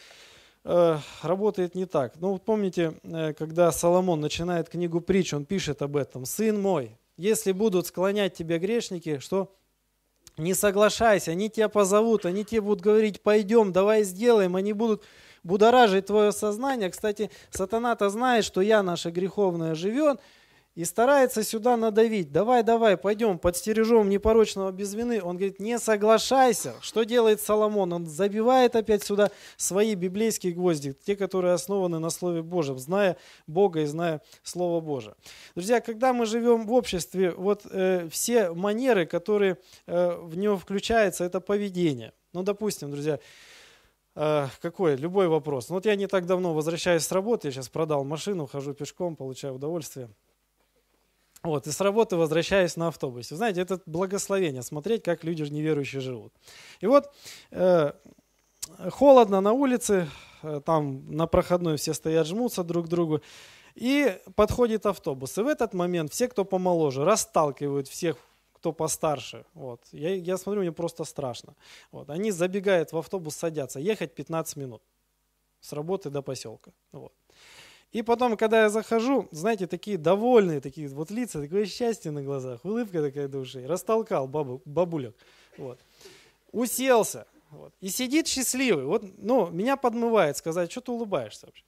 э, работает не так. Ну, помните, э, когда Соломон начинает книгу притч, он пишет об этом. «Сын мой, если будут склонять тебя грешники, что не соглашайся, они тебя позовут, они тебе будут говорить, пойдем, давай сделаем, они будут будоражить твое сознание. Кстати, сатана-то знает, что я наше греховное живет, и старается сюда надавить. Давай, давай, пойдем, подстережем непорочного без вины. Он говорит, не соглашайся. Что делает Соломон? Он забивает опять сюда свои библейские гвозди, те, которые основаны на Слове Божьем, зная Бога и зная Слово Божие. Друзья, когда мы живем в обществе, вот э, все манеры, которые э, в него включаются, это поведение. Ну, допустим, друзья, э, какой? Любой вопрос. Ну, вот я не так давно возвращаюсь с работы, я сейчас продал машину, хожу пешком, получаю удовольствие. Вот, и с работы возвращаюсь на автобусе. Знаете, это благословение, смотреть, как люди неверующие живут. И вот э, холодно на улице, э, там на проходной все стоят, жмутся друг к другу. И подходит автобус. И в этот момент все, кто помоложе, расталкивают всех, кто постарше. Вот. Я, я смотрю, мне просто страшно. Вот. Они забегают в автобус, садятся. Ехать 15 минут. С работы до поселка. Вот. И потом, когда я захожу, знаете, такие довольные, такие вот лица, такое счастье на глазах, улыбка такая до Растолкал бабу, бабулек. Вот. Уселся. Вот. И сидит счастливый. Вот, ну, меня подмывает сказать, что ты улыбаешься вообще.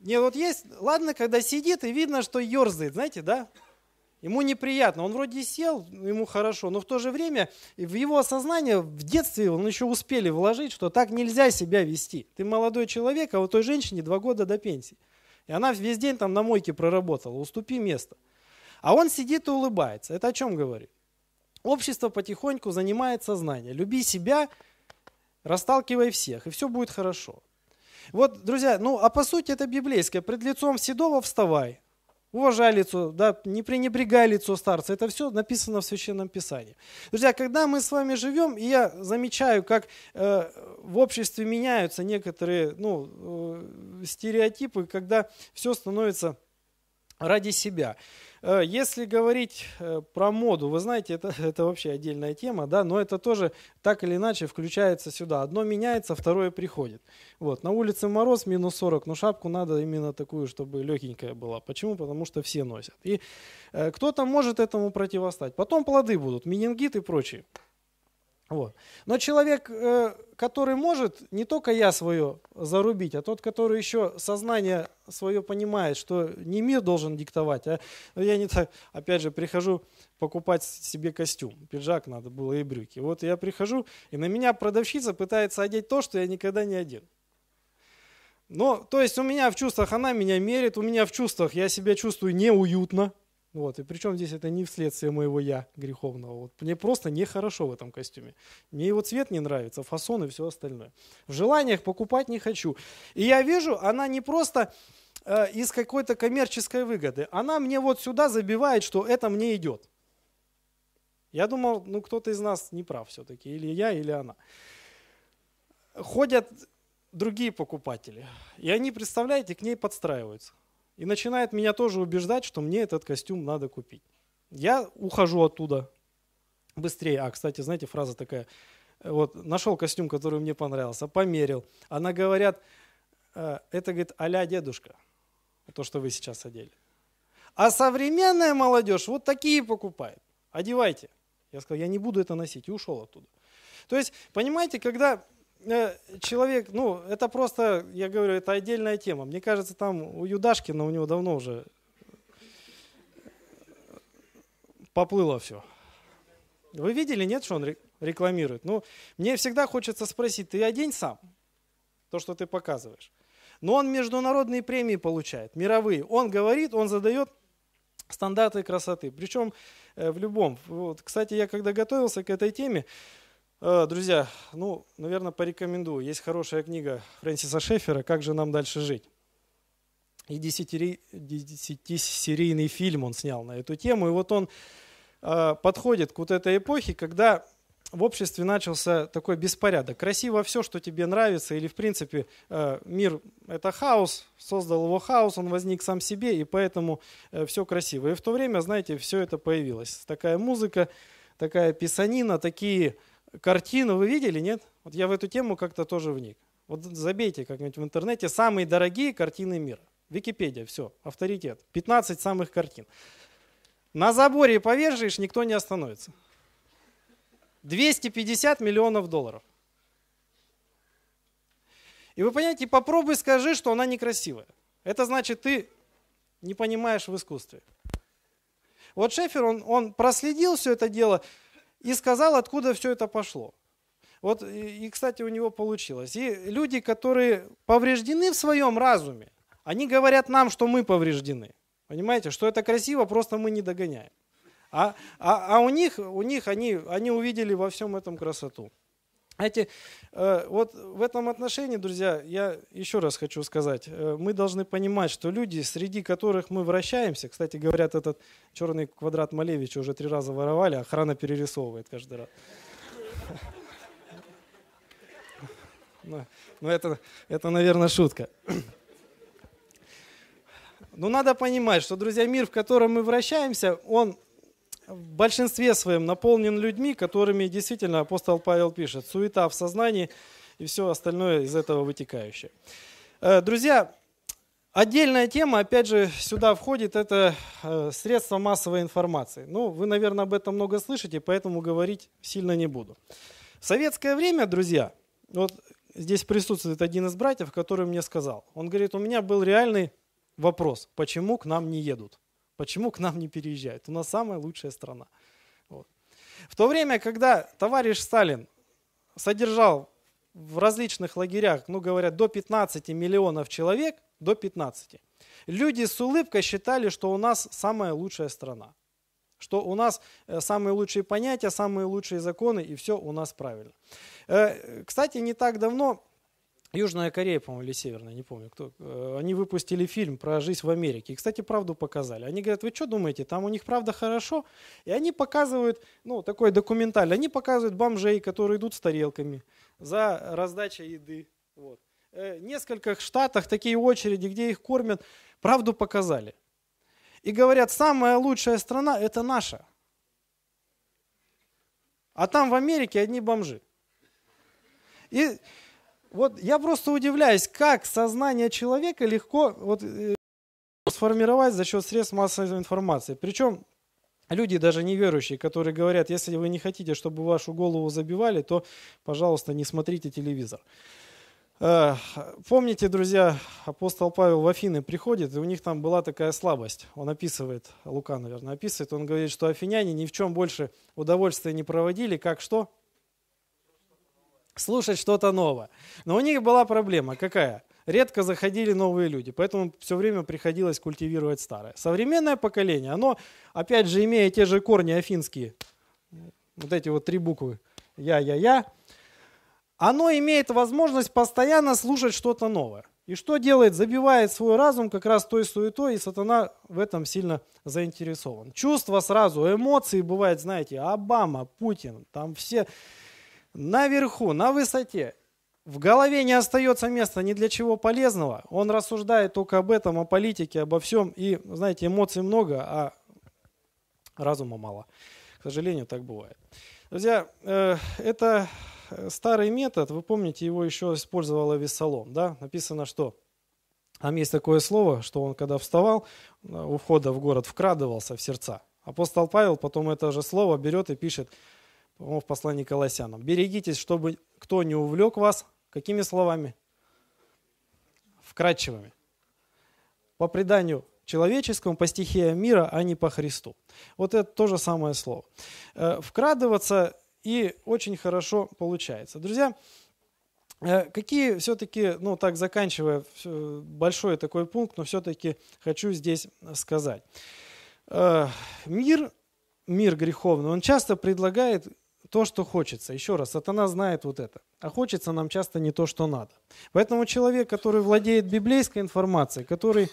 Не, вот есть, ладно, когда сидит и видно, что ерзает, знаете, да? Ему неприятно. Он вроде сел, ему хорошо, но в то же время в его сознание в детстве он еще успели вложить, что так нельзя себя вести. Ты молодой человек, а у той женщине два года до пенсии. И она весь день там на мойке проработала. Уступи место. А он сидит и улыбается. Это о чем говорит? Общество потихоньку занимает сознание. Люби себя, расталкивай всех, и все будет хорошо. Вот, друзья, ну а по сути это библейское. Пред лицом седого вставай, уважай лицо, да, не пренебрегай лицо старца. Это все написано в Священном Писании. Друзья, когда мы с вами живем, и я замечаю, как э, в обществе меняются некоторые ну, э, стереотипы, когда все становится ради себя. Э, если говорить э, про моду, вы знаете, это, это вообще отдельная тема, да, но это тоже так или иначе включается сюда. Одно меняется, второе приходит. Вот, на улице мороз, минус 40, но шапку надо именно такую, чтобы легенькая была. Почему? Потому что все носят. И э, кто-то может этому противостать. Потом плоды будут, менингит и прочее. Вот. Но человек, э, который может, не только я свое зарубить, а тот, который еще сознание свое понимает, что не мир должен диктовать, а я не так, опять же, прихожу покупать себе костюм, пиджак надо было и брюки. Вот я прихожу, и на меня продавщица пытается одеть то, что я никогда не одену. Но, то есть у меня в чувствах она меня мерит, у меня в чувствах я себя чувствую неуютно, вот. И причем здесь это не вследствие моего я греховного. Вот. Мне просто нехорошо в этом костюме. Мне его цвет не нравится, фасон и все остальное. В желаниях покупать не хочу. И я вижу, она не просто э, из какой-то коммерческой выгоды. Она мне вот сюда забивает, что это мне идет. Я думал, ну кто-то из нас не прав все-таки. Или я, или она. Ходят другие покупатели. И они, представляете, к ней подстраиваются и начинает меня тоже убеждать, что мне этот костюм надо купить. Я ухожу оттуда быстрее. А, кстати, знаете, фраза такая. Э, вот, нашел костюм, который мне понравился, померил. Она говорят, э, это, говорит, а дедушка, то, что вы сейчас одели. А современная молодежь вот такие покупает. Одевайте. Я сказал, я не буду это носить, и ушел оттуда. То есть, понимаете, когда Э, человек, ну, это просто, я говорю, это отдельная тема. Мне кажется, там у Юдашкина, у него давно уже поплыло все. Вы видели, нет, что он рекламирует? Ну, мне всегда хочется спросить, ты одень сам то, что ты показываешь. Но он международные премии получает, мировые. Он говорит, он задает стандарты красоты. Причем э, в любом. Вот, кстати, я когда готовился к этой теме, Э, друзья, ну, наверное, порекомендую. Есть хорошая книга Фрэнсиса Шефера «Как же нам дальше жить». И десятисерийный фильм он снял на эту тему. И вот он э, подходит к вот этой эпохе, когда в обществе начался такой беспорядок. Красиво все, что тебе нравится, или в принципе э, мир – это хаос, создал его хаос, он возник сам себе, и поэтому все красиво. И в то время, знаете, все это появилось. Такая музыка, такая писанина, такие картину вы видели, нет? Вот я в эту тему как-то тоже вник. Вот забейте как-нибудь в интернете самые дорогие картины мира. Википедия, все, авторитет. 15 самых картин. На заборе повешаешь, никто не остановится. 250 миллионов долларов. И вы понимаете, попробуй скажи, что она некрасивая. Это значит, ты не понимаешь в искусстве. Вот Шефер, он, он проследил все это дело, и сказал, откуда все это пошло. Вот, и, кстати, у него получилось. И люди, которые повреждены в своем разуме, они говорят нам, что мы повреждены. Понимаете, что это красиво, просто мы не догоняем. А, а, а у них, у них они, они увидели во всем этом красоту. Знаете, э, вот в этом отношении, друзья, я еще раз хочу сказать, э, мы должны понимать, что люди, среди которых мы вращаемся, кстати, говорят, этот черный квадрат Малевича уже три раза воровали, охрана перерисовывает каждый раз. Ну, ну это, это, наверное, шутка. Но ну, надо понимать, что, друзья, мир, в котором мы вращаемся, он в большинстве своем наполнен людьми, которыми действительно апостол Павел пишет, суета в сознании и все остальное из этого вытекающее. Э, друзья, Отдельная тема, опять же, сюда входит, это э, средства массовой информации. Ну, вы, наверное, об этом много слышите, поэтому говорить сильно не буду. В советское время, друзья, вот здесь присутствует один из братьев, который мне сказал. Он говорит, у меня был реальный вопрос, почему к нам не едут? Почему к нам не переезжают? У нас самая лучшая страна. Вот. В то время, когда товарищ Сталин содержал в различных лагерях, ну говорят, до 15 миллионов человек, до 15, люди с улыбкой считали, что у нас самая лучшая страна, что у нас э, самые лучшие понятия, самые лучшие законы и все у нас правильно. Э, кстати, не так давно Южная Корея, по-моему, или Северная, не помню кто. Э, они выпустили фильм про жизнь в Америке. И, кстати, правду показали. Они говорят, вы что думаете, там у них правда хорошо? И они показывают, ну, такой документальный, они показывают бомжей, которые идут с тарелками за раздачей еды. Вот. Э, в нескольких штатах такие очереди, где их кормят, правду показали. И говорят, самая лучшая страна – это наша. А там в Америке одни бомжи. И вот я просто удивляюсь, как сознание человека легко вот, э, сформировать за счет средств массовой информации. Причем люди, даже неверующие, которые говорят, если вы не хотите, чтобы вашу голову забивали, то, пожалуйста, не смотрите телевизор. Э, помните, друзья, апостол Павел в Афины приходит, и у них там была такая слабость. Он описывает, Лука, наверное, описывает, он говорит, что афиняне ни в чем больше удовольствия не проводили, как что? слушать что-то новое. Но у них была проблема какая? Редко заходили новые люди, поэтому все время приходилось культивировать старое. Современное поколение, оно, опять же, имея те же корни афинские, вот эти вот три буквы, я-я-я, оно имеет возможность постоянно слушать что-то новое. И что делает? Забивает свой разум как раз той суетой, и сатана в этом сильно заинтересован. Чувства сразу, эмоции бывает, знаете, Обама, Путин, там все наверху, на высоте. В голове не остается места ни для чего полезного. Он рассуждает только об этом, о политике, обо всем. И, знаете, эмоций много, а разума мало. К сожалению, так бывает. Друзья, э, это э, старый метод, вы помните, его еще использовала Вессалом, да? Написано, что там есть такое слово, что он, когда вставал, э, у входа в город вкрадывался в сердца. Апостол Павел потом это же слово берет и пишет по-моему, в послании к Колоссянам. Берегитесь, чтобы кто не увлек вас, какими словами? Вкрадчивыми. По преданию человеческому, по стихиям мира, а не по Христу. Вот это то же самое слово. Э, вкрадываться и очень хорошо получается. Друзья, э, Какие все-таки, ну так заканчивая большой такой пункт, но все-таки хочу здесь сказать. Э, мир, мир греховный, он часто предлагает то, что хочется. Еще раз, сатана знает вот это. А хочется нам часто не то, что надо. Поэтому человек, который владеет библейской информацией, который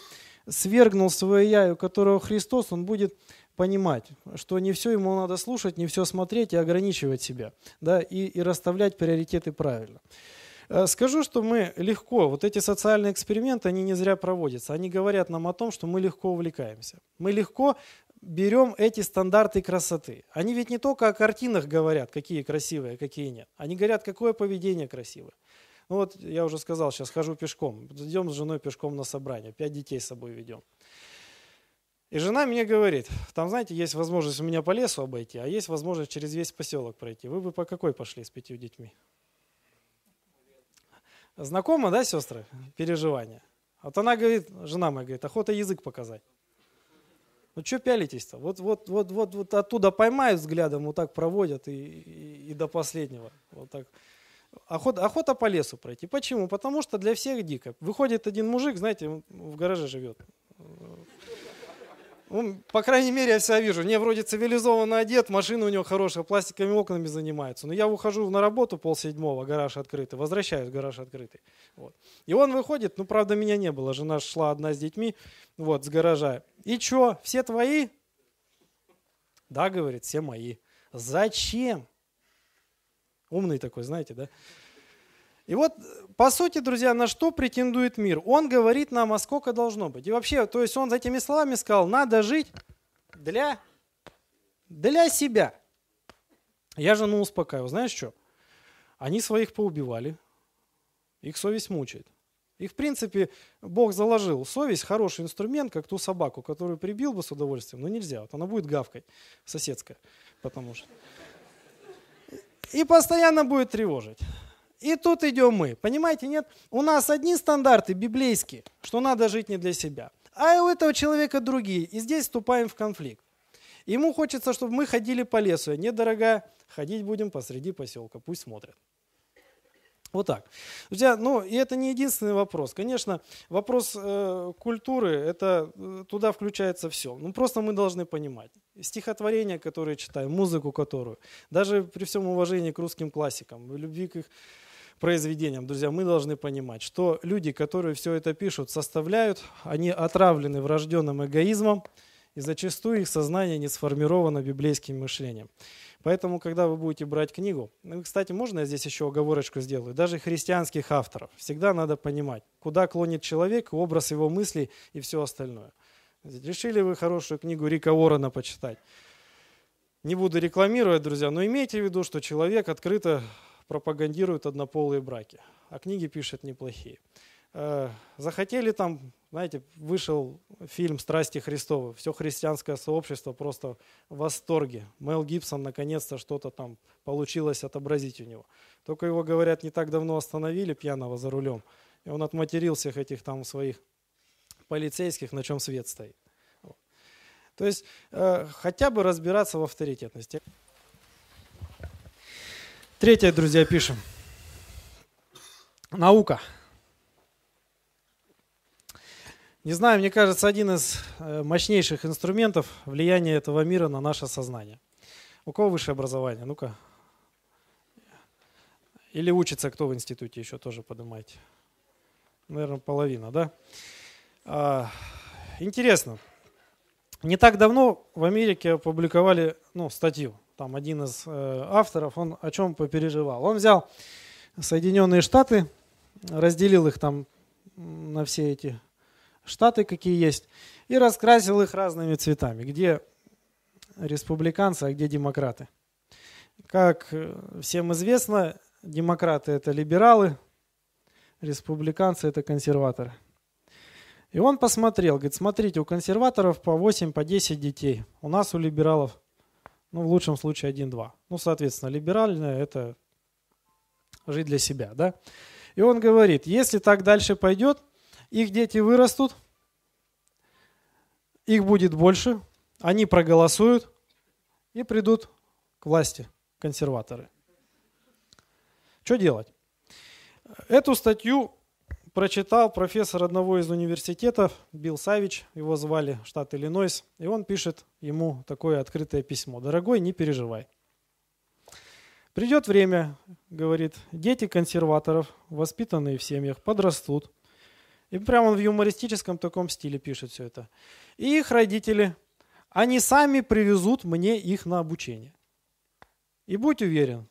свергнул свое я, и у которого Христос, он будет понимать, что не все ему надо слушать, не все смотреть и ограничивать себя, да, и, и расставлять приоритеты правильно. Э, скажу, что мы легко, вот эти социальные эксперименты, они не зря проводятся. Они говорят нам о том, что мы легко увлекаемся. Мы легко берем эти стандарты красоты. Они ведь не только о картинах говорят, какие красивые, а какие нет. Они говорят, какое поведение красивое. Ну вот я уже сказал, сейчас хожу пешком. Идем с женой пешком на собрание. Пять детей с собой ведем. И жена мне говорит, там, знаете, есть возможность у меня по лесу обойти, а есть возможность через весь поселок пройти. Вы бы по какой пошли с пятью детьми? Знакомо, да, сестры, переживания? Вот она говорит, жена моя говорит, охота язык показать. Ну что пялитесь-то? Вот, вот, вот, вот, вот оттуда поймают взглядом, вот так проводят и, и, и до последнего. Вот так. Охота, охота по лесу пройти. Почему? Потому что для всех дико. Выходит один мужик, знаете, в гараже живет. Ну, по крайней мере, я себя вижу. Не вроде цивилизованно одет, машина у него хорошая, пластиковыми окнами занимается. Но я ухожу на работу полседьмого, гараж открытый, возвращаюсь, гараж открытый. Вот. И он выходит, ну, правда, меня не было, жена шла одна с детьми, вот, с гаража. И чё, все твои? Да, говорит, все мои. Зачем? Умный такой, знаете, да? И вот, по сути, друзья, на что претендует мир? Он говорит нам, а сколько должно быть. И вообще, то есть он этими словами сказал, надо жить для, для себя. Я жену успокаиваю. Знаешь что? Они своих поубивали. Их совесть мучает. их в принципе, Бог заложил совесть, хороший инструмент, как ту собаку, которую прибил бы с удовольствием, но нельзя. Вот она будет гавкать, соседская, потому что. И постоянно будет тревожить. И тут идем мы. Понимаете, нет? У нас одни стандарты библейские, что надо жить не для себя. А у этого человека другие. И здесь вступаем в конфликт. Ему хочется, чтобы мы ходили по лесу. а Нет, дорогая, ходить будем посреди поселка. Пусть смотрят. Вот так. Друзья, ну и это не единственный вопрос. Конечно, вопрос э, культуры, это э, туда включается все. Ну просто мы должны понимать. Стихотворения, которые читаем, музыку которую, даже при всем уважении к русским классикам, любви к их произведениям, друзья, мы должны понимать, что люди, которые все это пишут, составляют, они отравлены врожденным эгоизмом, и зачастую их сознание не сформировано библейским мышлением. Поэтому, когда вы будете брать книгу, ну, кстати, можно я здесь еще оговорочку сделаю, даже христианских авторов, всегда надо понимать, куда клонит человек, образ его мыслей и все остальное. Решили вы хорошую книгу Рика Уоррена почитать? Не буду рекламировать, друзья, но имейте в виду, что человек открыто Пропагандируют однополые браки, а книги пишет неплохие. Э, захотели там, знаете, вышел фильм «Страсти Христовы». Все христианское сообщество просто в восторге. Мел Гибсон наконец-то что-то там получилось отобразить у него. Только его, говорят, не так давно остановили пьяного за рулем. И он отматерил всех этих там своих полицейских, на чем свет стоит. То есть э, хотя бы разбираться в авторитетности. Третье, друзья, пишем. Наука. Не знаю, мне кажется, один из э, мощнейших инструментов влияния этого мира на наше сознание. У кого высшее образование? Ну-ка. Или учится кто в институте еще, тоже поднимайте. Наверное, половина, да? А, интересно. Не так давно в Америке опубликовали ну, статью там один из э, авторов, он о чем попереживал. Он взял Соединенные Штаты, разделил их там на все эти штаты, какие есть, и раскрасил их разными цветами, где республиканцы, а где демократы. Как э, всем известно, демократы – это либералы, республиканцы – это консерваторы. И он посмотрел, говорит, смотрите, у консерваторов по 8, по 10 детей, у нас у либералов ну, в лучшем случае 1-2. Ну, соответственно, либеральное – это жить для себя, да? И он говорит, если так дальше пойдет, их дети вырастут, их будет больше, они проголосуют и придут к власти консерваторы. Что делать? Эту статью прочитал профессор одного из университетов, Билл Савич, его звали, штат Иллинойс, и он пишет ему такое открытое письмо. «Дорогой, не переживай. Придет время, — говорит, — дети консерваторов, воспитанные в семьях, подрастут. И прямо он в юмористическом таком стиле пишет все это. И их родители, они сами привезут мне их на обучение. И будь уверен,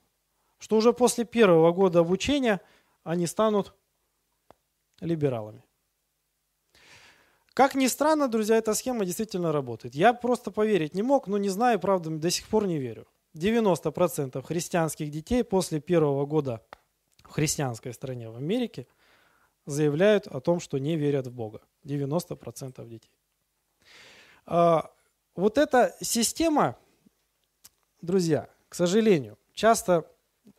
что уже после первого года обучения они станут либералами. Как ни странно, друзья, эта схема действительно работает. Я просто поверить не мог, но не знаю, правда, до сих пор не верю. 90% христианских детей после первого года в христианской стране в Америке заявляют о том, что не верят в Бога. 90% детей. А, вот эта система, друзья, к сожалению, часто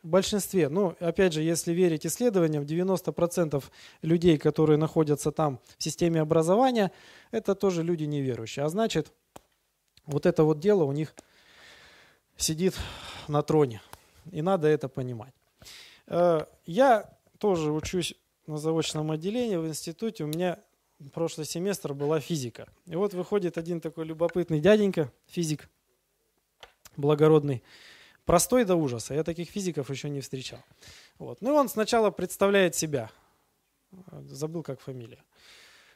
в большинстве, ну, опять же, если верить исследованиям, 90% людей, которые находятся там в системе образования, это тоже люди неверующие. А значит, вот это вот дело у них сидит на троне. И надо это понимать. Э, я тоже учусь на заочном отделении в институте. У меня прошлый семестр была физика. И вот выходит один такой любопытный дяденька, физик благородный, Простой до ужаса. Я таких физиков еще не встречал. Вот. Ну и он сначала представляет себя. Забыл, как фамилия.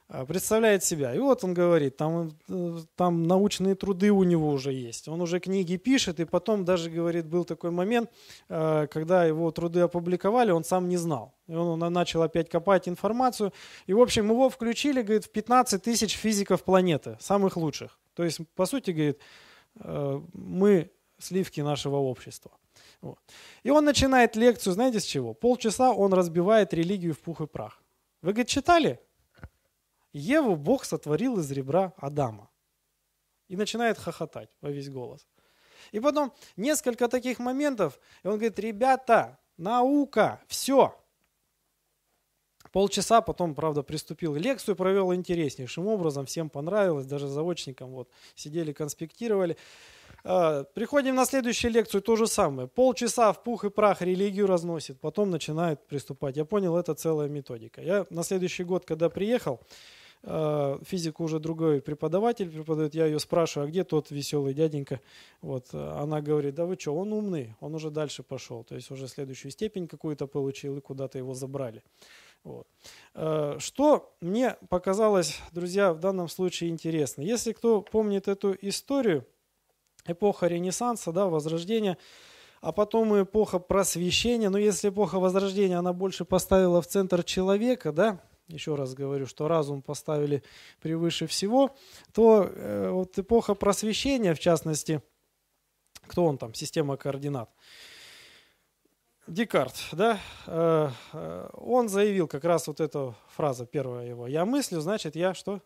А, представляет себя. И вот он говорит, там, э, там научные труды у него уже есть. Он уже книги пишет, и потом даже, говорит, был такой момент, э, когда его труды опубликовали, он сам не знал. И он начал опять копать информацию. И, в общем, его включили, говорит, в 15 тысяч физиков планеты, самых лучших. То есть, по сути, говорит, э, мы сливки нашего общества. Вот. И он начинает лекцию, знаете, с чего? Полчаса он разбивает религию в пух и прах. Вы, говорит, читали? Еву Бог сотворил из ребра Адама. И начинает хохотать во весь голос. И потом несколько таких моментов, и он говорит, ребята, наука, все. Полчаса потом, правда, приступил лекцию, провел интереснейшим образом, всем понравилось, даже заочникам вот сидели, конспектировали. А, приходим на следующую лекцию, то же самое. Полчаса в пух и прах религию разносит, потом начинает приступать. Я понял, это целая методика. Я на следующий год, когда приехал, а, физику уже другой преподаватель преподает, я ее спрашиваю, а где тот веселый дяденька? Вот, а, она говорит, да вы что, он умный, он уже дальше пошел, то есть уже следующую степень какую-то получил и куда-то его забрали. Вот. Что мне показалось, друзья, в данном случае интересно? Если кто помнит эту историю, эпоха Ренессанса, да, Возрождения, а потом и эпоха Просвещения. Но если эпоха Возрождения, она больше поставила в центр человека, да, еще раз говорю, что разум поставили превыше всего, то э, вот эпоха Просвещения, в частности, кто он там, система координат, Декарт, да, э, э, он заявил как раз вот эта фраза первая его. Я мыслю, значит, я что?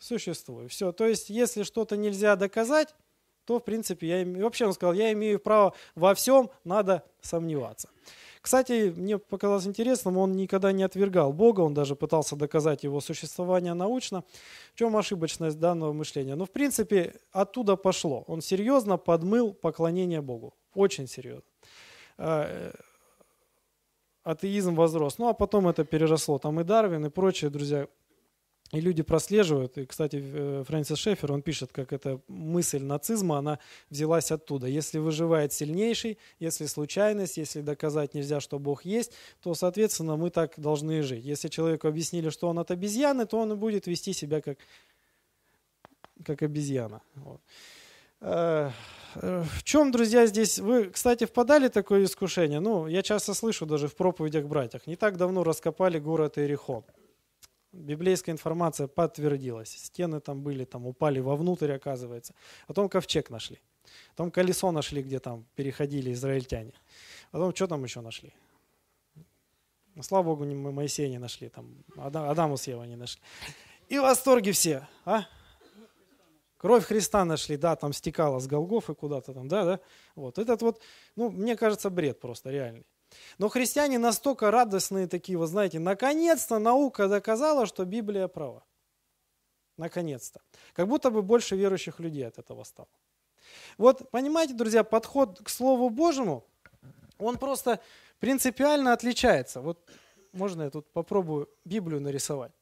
Существую. Все. То есть, если что-то нельзя доказать, то, в принципе, я имею... Вообще он сказал, я имею право во всем, надо сомневаться. Кстати, мне показалось интересным, он никогда не отвергал Бога, он даже пытался доказать его существование научно. В чем ошибочность данного мышления? но ну, в принципе, оттуда пошло. Он серьезно подмыл поклонение Богу. Очень серьезно. Э, э, атеизм возрос. Ну, а потом это переросло. Там и Дарвин, и прочие друзья и люди прослеживают, и, кстати, э, Фрэнсис Шефер, он пишет, как эта мысль нацизма, она взялась оттуда. Если выживает сильнейший, если случайность, если доказать нельзя, что Бог есть, то, соответственно, мы так должны жить. Если человеку объяснили, что он от обезьяны, то он и будет вести себя как, как обезьяна. Вот. Э, э, в чем, друзья, здесь... Вы, кстати, впадали в такое искушение? Ну, я часто слышу даже в проповедях братьях. Не так давно раскопали город Иерихон библейская информация подтвердилась. Стены там были, там упали вовнутрь, оказывается. Потом ковчег нашли. Потом колесо нашли, где там переходили израильтяне. Потом что там еще нашли? Ну, слава Богу, Моисея не нашли, там Адаму с Евой не нашли. И в восторге все, а? Кровь Христа нашли, да, там стекала с Голгофы куда-то там, да, да. Вот этот вот, ну, мне кажется, бред просто реальный. Но христиане настолько радостные такие, вот знаете, наконец-то наука доказала, что Библия права. Наконец-то. Как будто бы больше верующих людей от этого стало. Вот, понимаете, друзья, подход к Слову Божьему, он просто принципиально отличается. Вот можно я тут попробую Библию нарисовать.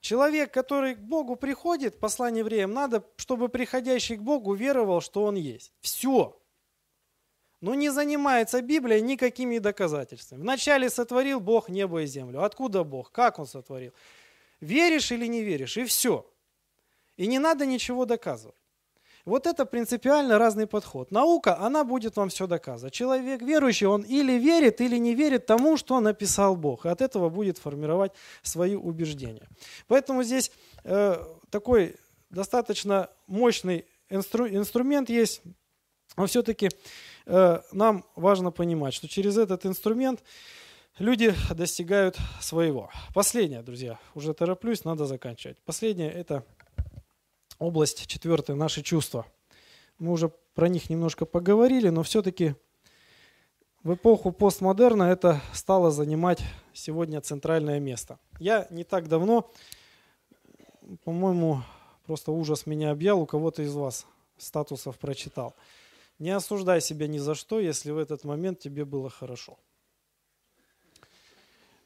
Человек, который к Богу приходит, послание евреям, надо, чтобы приходящий к Богу веровал, что он есть. Все. Но не занимается Библия никакими доказательствами. Вначале сотворил Бог небо и землю. Откуда Бог? Как Он сотворил? Веришь или не веришь? И все. И не надо ничего доказывать. Вот это принципиально разный подход. Наука, она будет вам все доказывать. Человек верующий, он или верит, или не верит тому, что написал Бог. И от этого будет формировать свои убеждения. Поэтому здесь э, такой достаточно мощный инстру- инструмент есть. Но все-таки Э, нам важно понимать, что через этот инструмент люди достигают своего. Последнее, друзья, уже тороплюсь, надо заканчивать. Последнее – это область четвертая, наши чувства. Мы уже про них немножко поговорили, но все-таки в эпоху постмодерна это стало занимать сегодня центральное место. Я не так давно, по-моему, просто ужас меня объял, у кого-то из вас статусов прочитал – не осуждай себя ни за что, если в этот момент тебе было хорошо.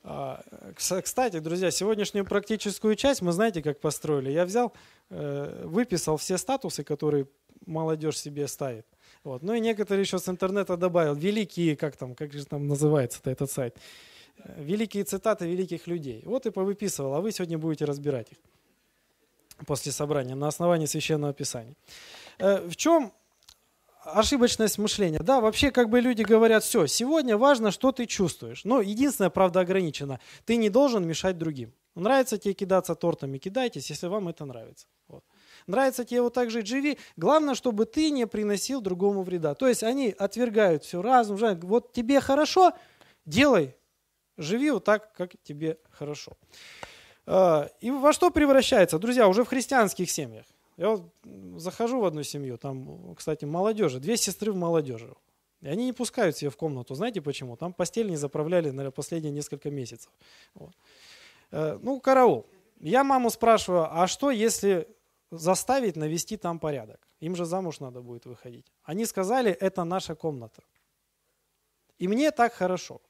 А, кстати, друзья, сегодняшнюю практическую часть мы знаете, как построили. Я взял, э, выписал все статусы, которые молодежь себе ставит. Вот. Ну и некоторые еще с интернета добавил. Великие, как там, как же там называется-то этот сайт? Э, великие цитаты великих людей. Вот и повыписывал, а вы сегодня будете разбирать их после собрания на основании Священного Писания. Э, в чем ошибочность мышления. Да, вообще как бы люди говорят, все, сегодня важно, что ты чувствуешь. Но единственное, правда, ограничено. Ты не должен мешать другим. Нравится тебе кидаться тортами, кидайтесь, если вам это нравится. Вот. Нравится тебе вот так жить, живи. Главное, чтобы ты не приносил другому вреда. То есть они отвергают все разум. Вот тебе хорошо, делай, живи вот так, как тебе хорошо. А, и во что превращается, друзья, уже в христианских семьях? Я вот захожу в одну семью, там, кстати, молодежи, две сестры в молодежи. И они не пускают себя в комнату. Знаете почему? Там постель не заправляли, наверное, последние несколько месяцев. Вот. Э, ну, караул. Я маму спрашиваю, а что, если заставить навести там порядок? Им же замуж надо будет выходить. Они сказали, это наша комната. И мне так хорошо.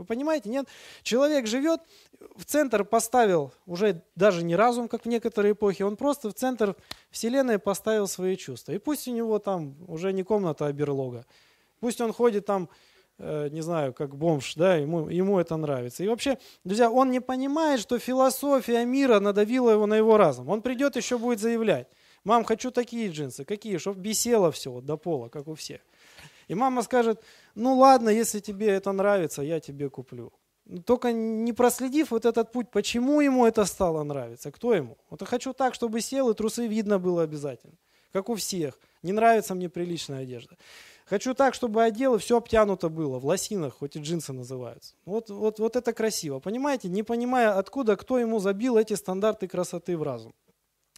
Вы понимаете, нет? Человек живет, в центр поставил уже даже не разум, как в некоторые эпохи, он просто в центр Вселенной поставил свои чувства. И пусть у него там уже не комната, а берлога. Пусть он ходит там, э, не знаю, как бомж, да, ему, ему это нравится. И вообще, друзья, он не понимает, что философия мира надавила его на его разум. Он придет еще будет заявлять. Мам, хочу такие джинсы. Какие? Чтоб бисело все вот до пола, как у всех. И мама скажет, ну ладно, если тебе это нравится, я тебе куплю. Только не проследив вот этот путь, почему ему это стало нравиться, кто ему. Вот я хочу так, чтобы сел и трусы видно было обязательно, как у всех. Не нравится мне приличная одежда. Хочу так, чтобы одел и все обтянуто было, в лосинах, хоть и джинсы называются. Вот, вот, вот это красиво. Понимаете, не понимая откуда, кто ему забил эти стандарты красоты в разум.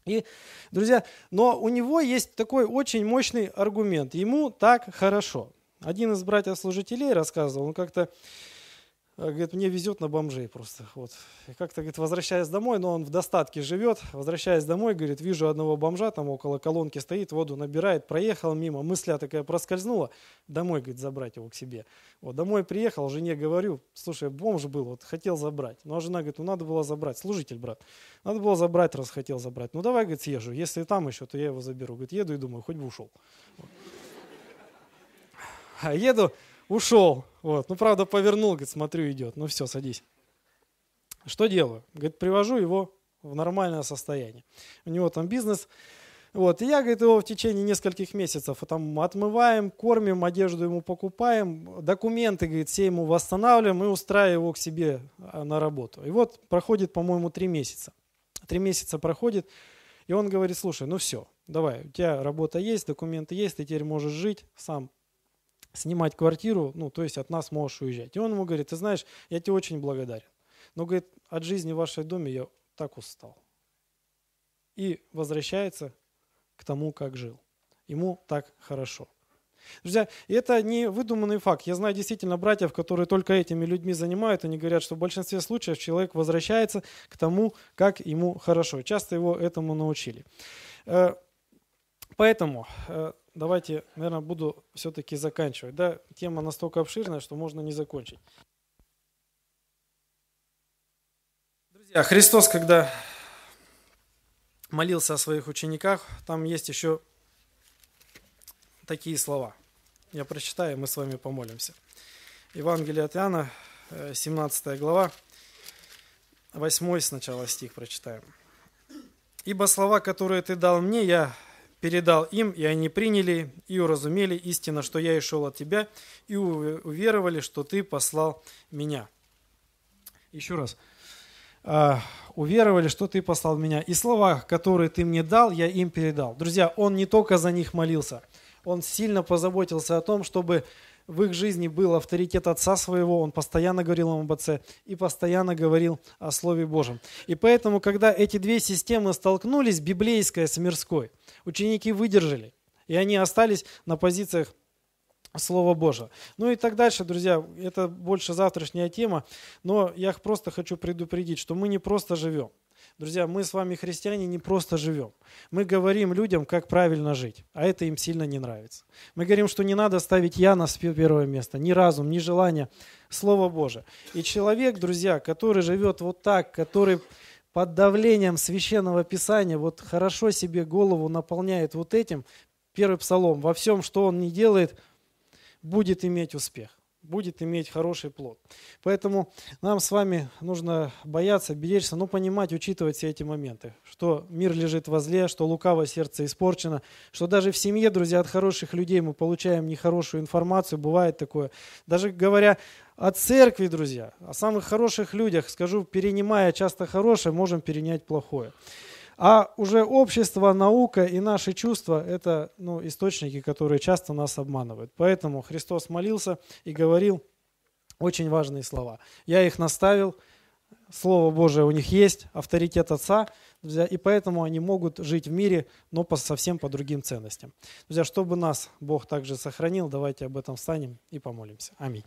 И, друзья, но у него есть такой очень мощный аргумент. Ему так хорошо. Один из братьев-служителей рассказывал, он как-то Э, говорит, мне везет на бомжей просто. Вот. И как-то, говорит, возвращаясь домой, но он в достатке живет, возвращаясь домой, говорит, вижу одного бомжа, там около колонки стоит, воду набирает, проехал мимо, мысля такая проскользнула, домой, говорит, забрать его к себе. Вот, домой приехал, жене говорю, слушай, бомж был, вот, хотел забрать. Ну, а жена говорит, ну, надо было забрать, служитель, брат, надо было забрать, раз хотел забрать. Ну, давай, говорит, съезжу, если там еще, то я его заберу. Говорит, еду и думаю, хоть бы ушел. Вот. А еду, ушел. Вот. Ну, правда, повернул, говорит, смотрю, идет. Ну все, садись. Что делаю? Говорит, привожу его в нормальное состояние. У него там бизнес. Вот. И я, говорит, его в течение нескольких месяцев там отмываем, кормим, одежду ему покупаем, документы, говорит, все ему восстанавливаем и устраиваем его к себе а, на работу. И вот проходит, по-моему, три месяца. Три месяца проходит, и он говорит, слушай, ну все, давай, у тебя работа есть, документы есть, ты теперь можешь жить сам снимать квартиру, ну, то есть от нас можешь уезжать. И он ему говорит, ты знаешь, я тебе очень благодарен. Но, говорит, от жизни в вашей доме я так устал. И возвращается к тому, как жил. Ему так хорошо. Друзья, это не выдуманный факт. Я знаю действительно братьев, которые только этими людьми занимают. Они говорят, что в большинстве случаев человек возвращается к тому, как ему хорошо. Часто его этому научили. Э, поэтому э, давайте, наверное, буду все-таки заканчивать. Да, тема настолько обширная, что можно не закончить. Друзья, Христос, когда молился о своих учениках, там есть еще такие слова. Я прочитаю, мы с вами помолимся. Евангелие от Иоанна, 17 э, глава, 8 сначала стих прочитаем. «Ибо слова, которые ты дал мне, я передал им, и они приняли и уразумели истинно, что я и шел от тебя, и уверовали, что ты послал меня». Еще раз. «А, «Уверовали, что ты послал меня, и слова, которые ты мне дал, я им передал». Друзья, он не только за них молился, он сильно позаботился о том, чтобы в их жизни был авторитет отца своего, он постоянно говорил им об отце и постоянно говорил о Слове Божьем. И поэтому, когда эти две системы столкнулись, библейская с мирской, ученики выдержали, и они остались на позициях Слово Божие. Ну и так дальше, друзья, это больше завтрашняя тема, но я просто хочу предупредить, что мы не просто живем. Друзья, мы с вами, христиане, не просто живем. Мы говорим людям, как правильно жить, а это им сильно не нравится. Мы говорим, что не надо ставить «я» на первое место, ни разум, ни желание, Слово Божие. И человек, друзья, который живет вот так, который под давлением Священного Писания вот хорошо себе голову наполняет вот этим, первый псалом, во всем, что он не делает, будет иметь успех будет иметь хороший плод. Поэтому нам с вами нужно бояться, беречься, но понимать, учитывать все эти моменты, что мир лежит возле, что лукавое сердце испорчено, что даже в семье, друзья, от хороших людей мы получаем нехорошую информацию, бывает такое. Даже говоря о церкви, друзья, о самых хороших людях, скажу, перенимая часто хорошее, можем перенять плохое. А уже общество, наука и наши чувства – это ну, источники, которые часто нас обманывают. Поэтому Христос молился и говорил очень важные слова. Я их наставил, Слово Божие у них есть, авторитет Отца, друзья, и поэтому они могут жить в мире, но по, совсем по другим ценностям. Друзья, чтобы нас Бог также сохранил, давайте об этом встанем и помолимся. Аминь.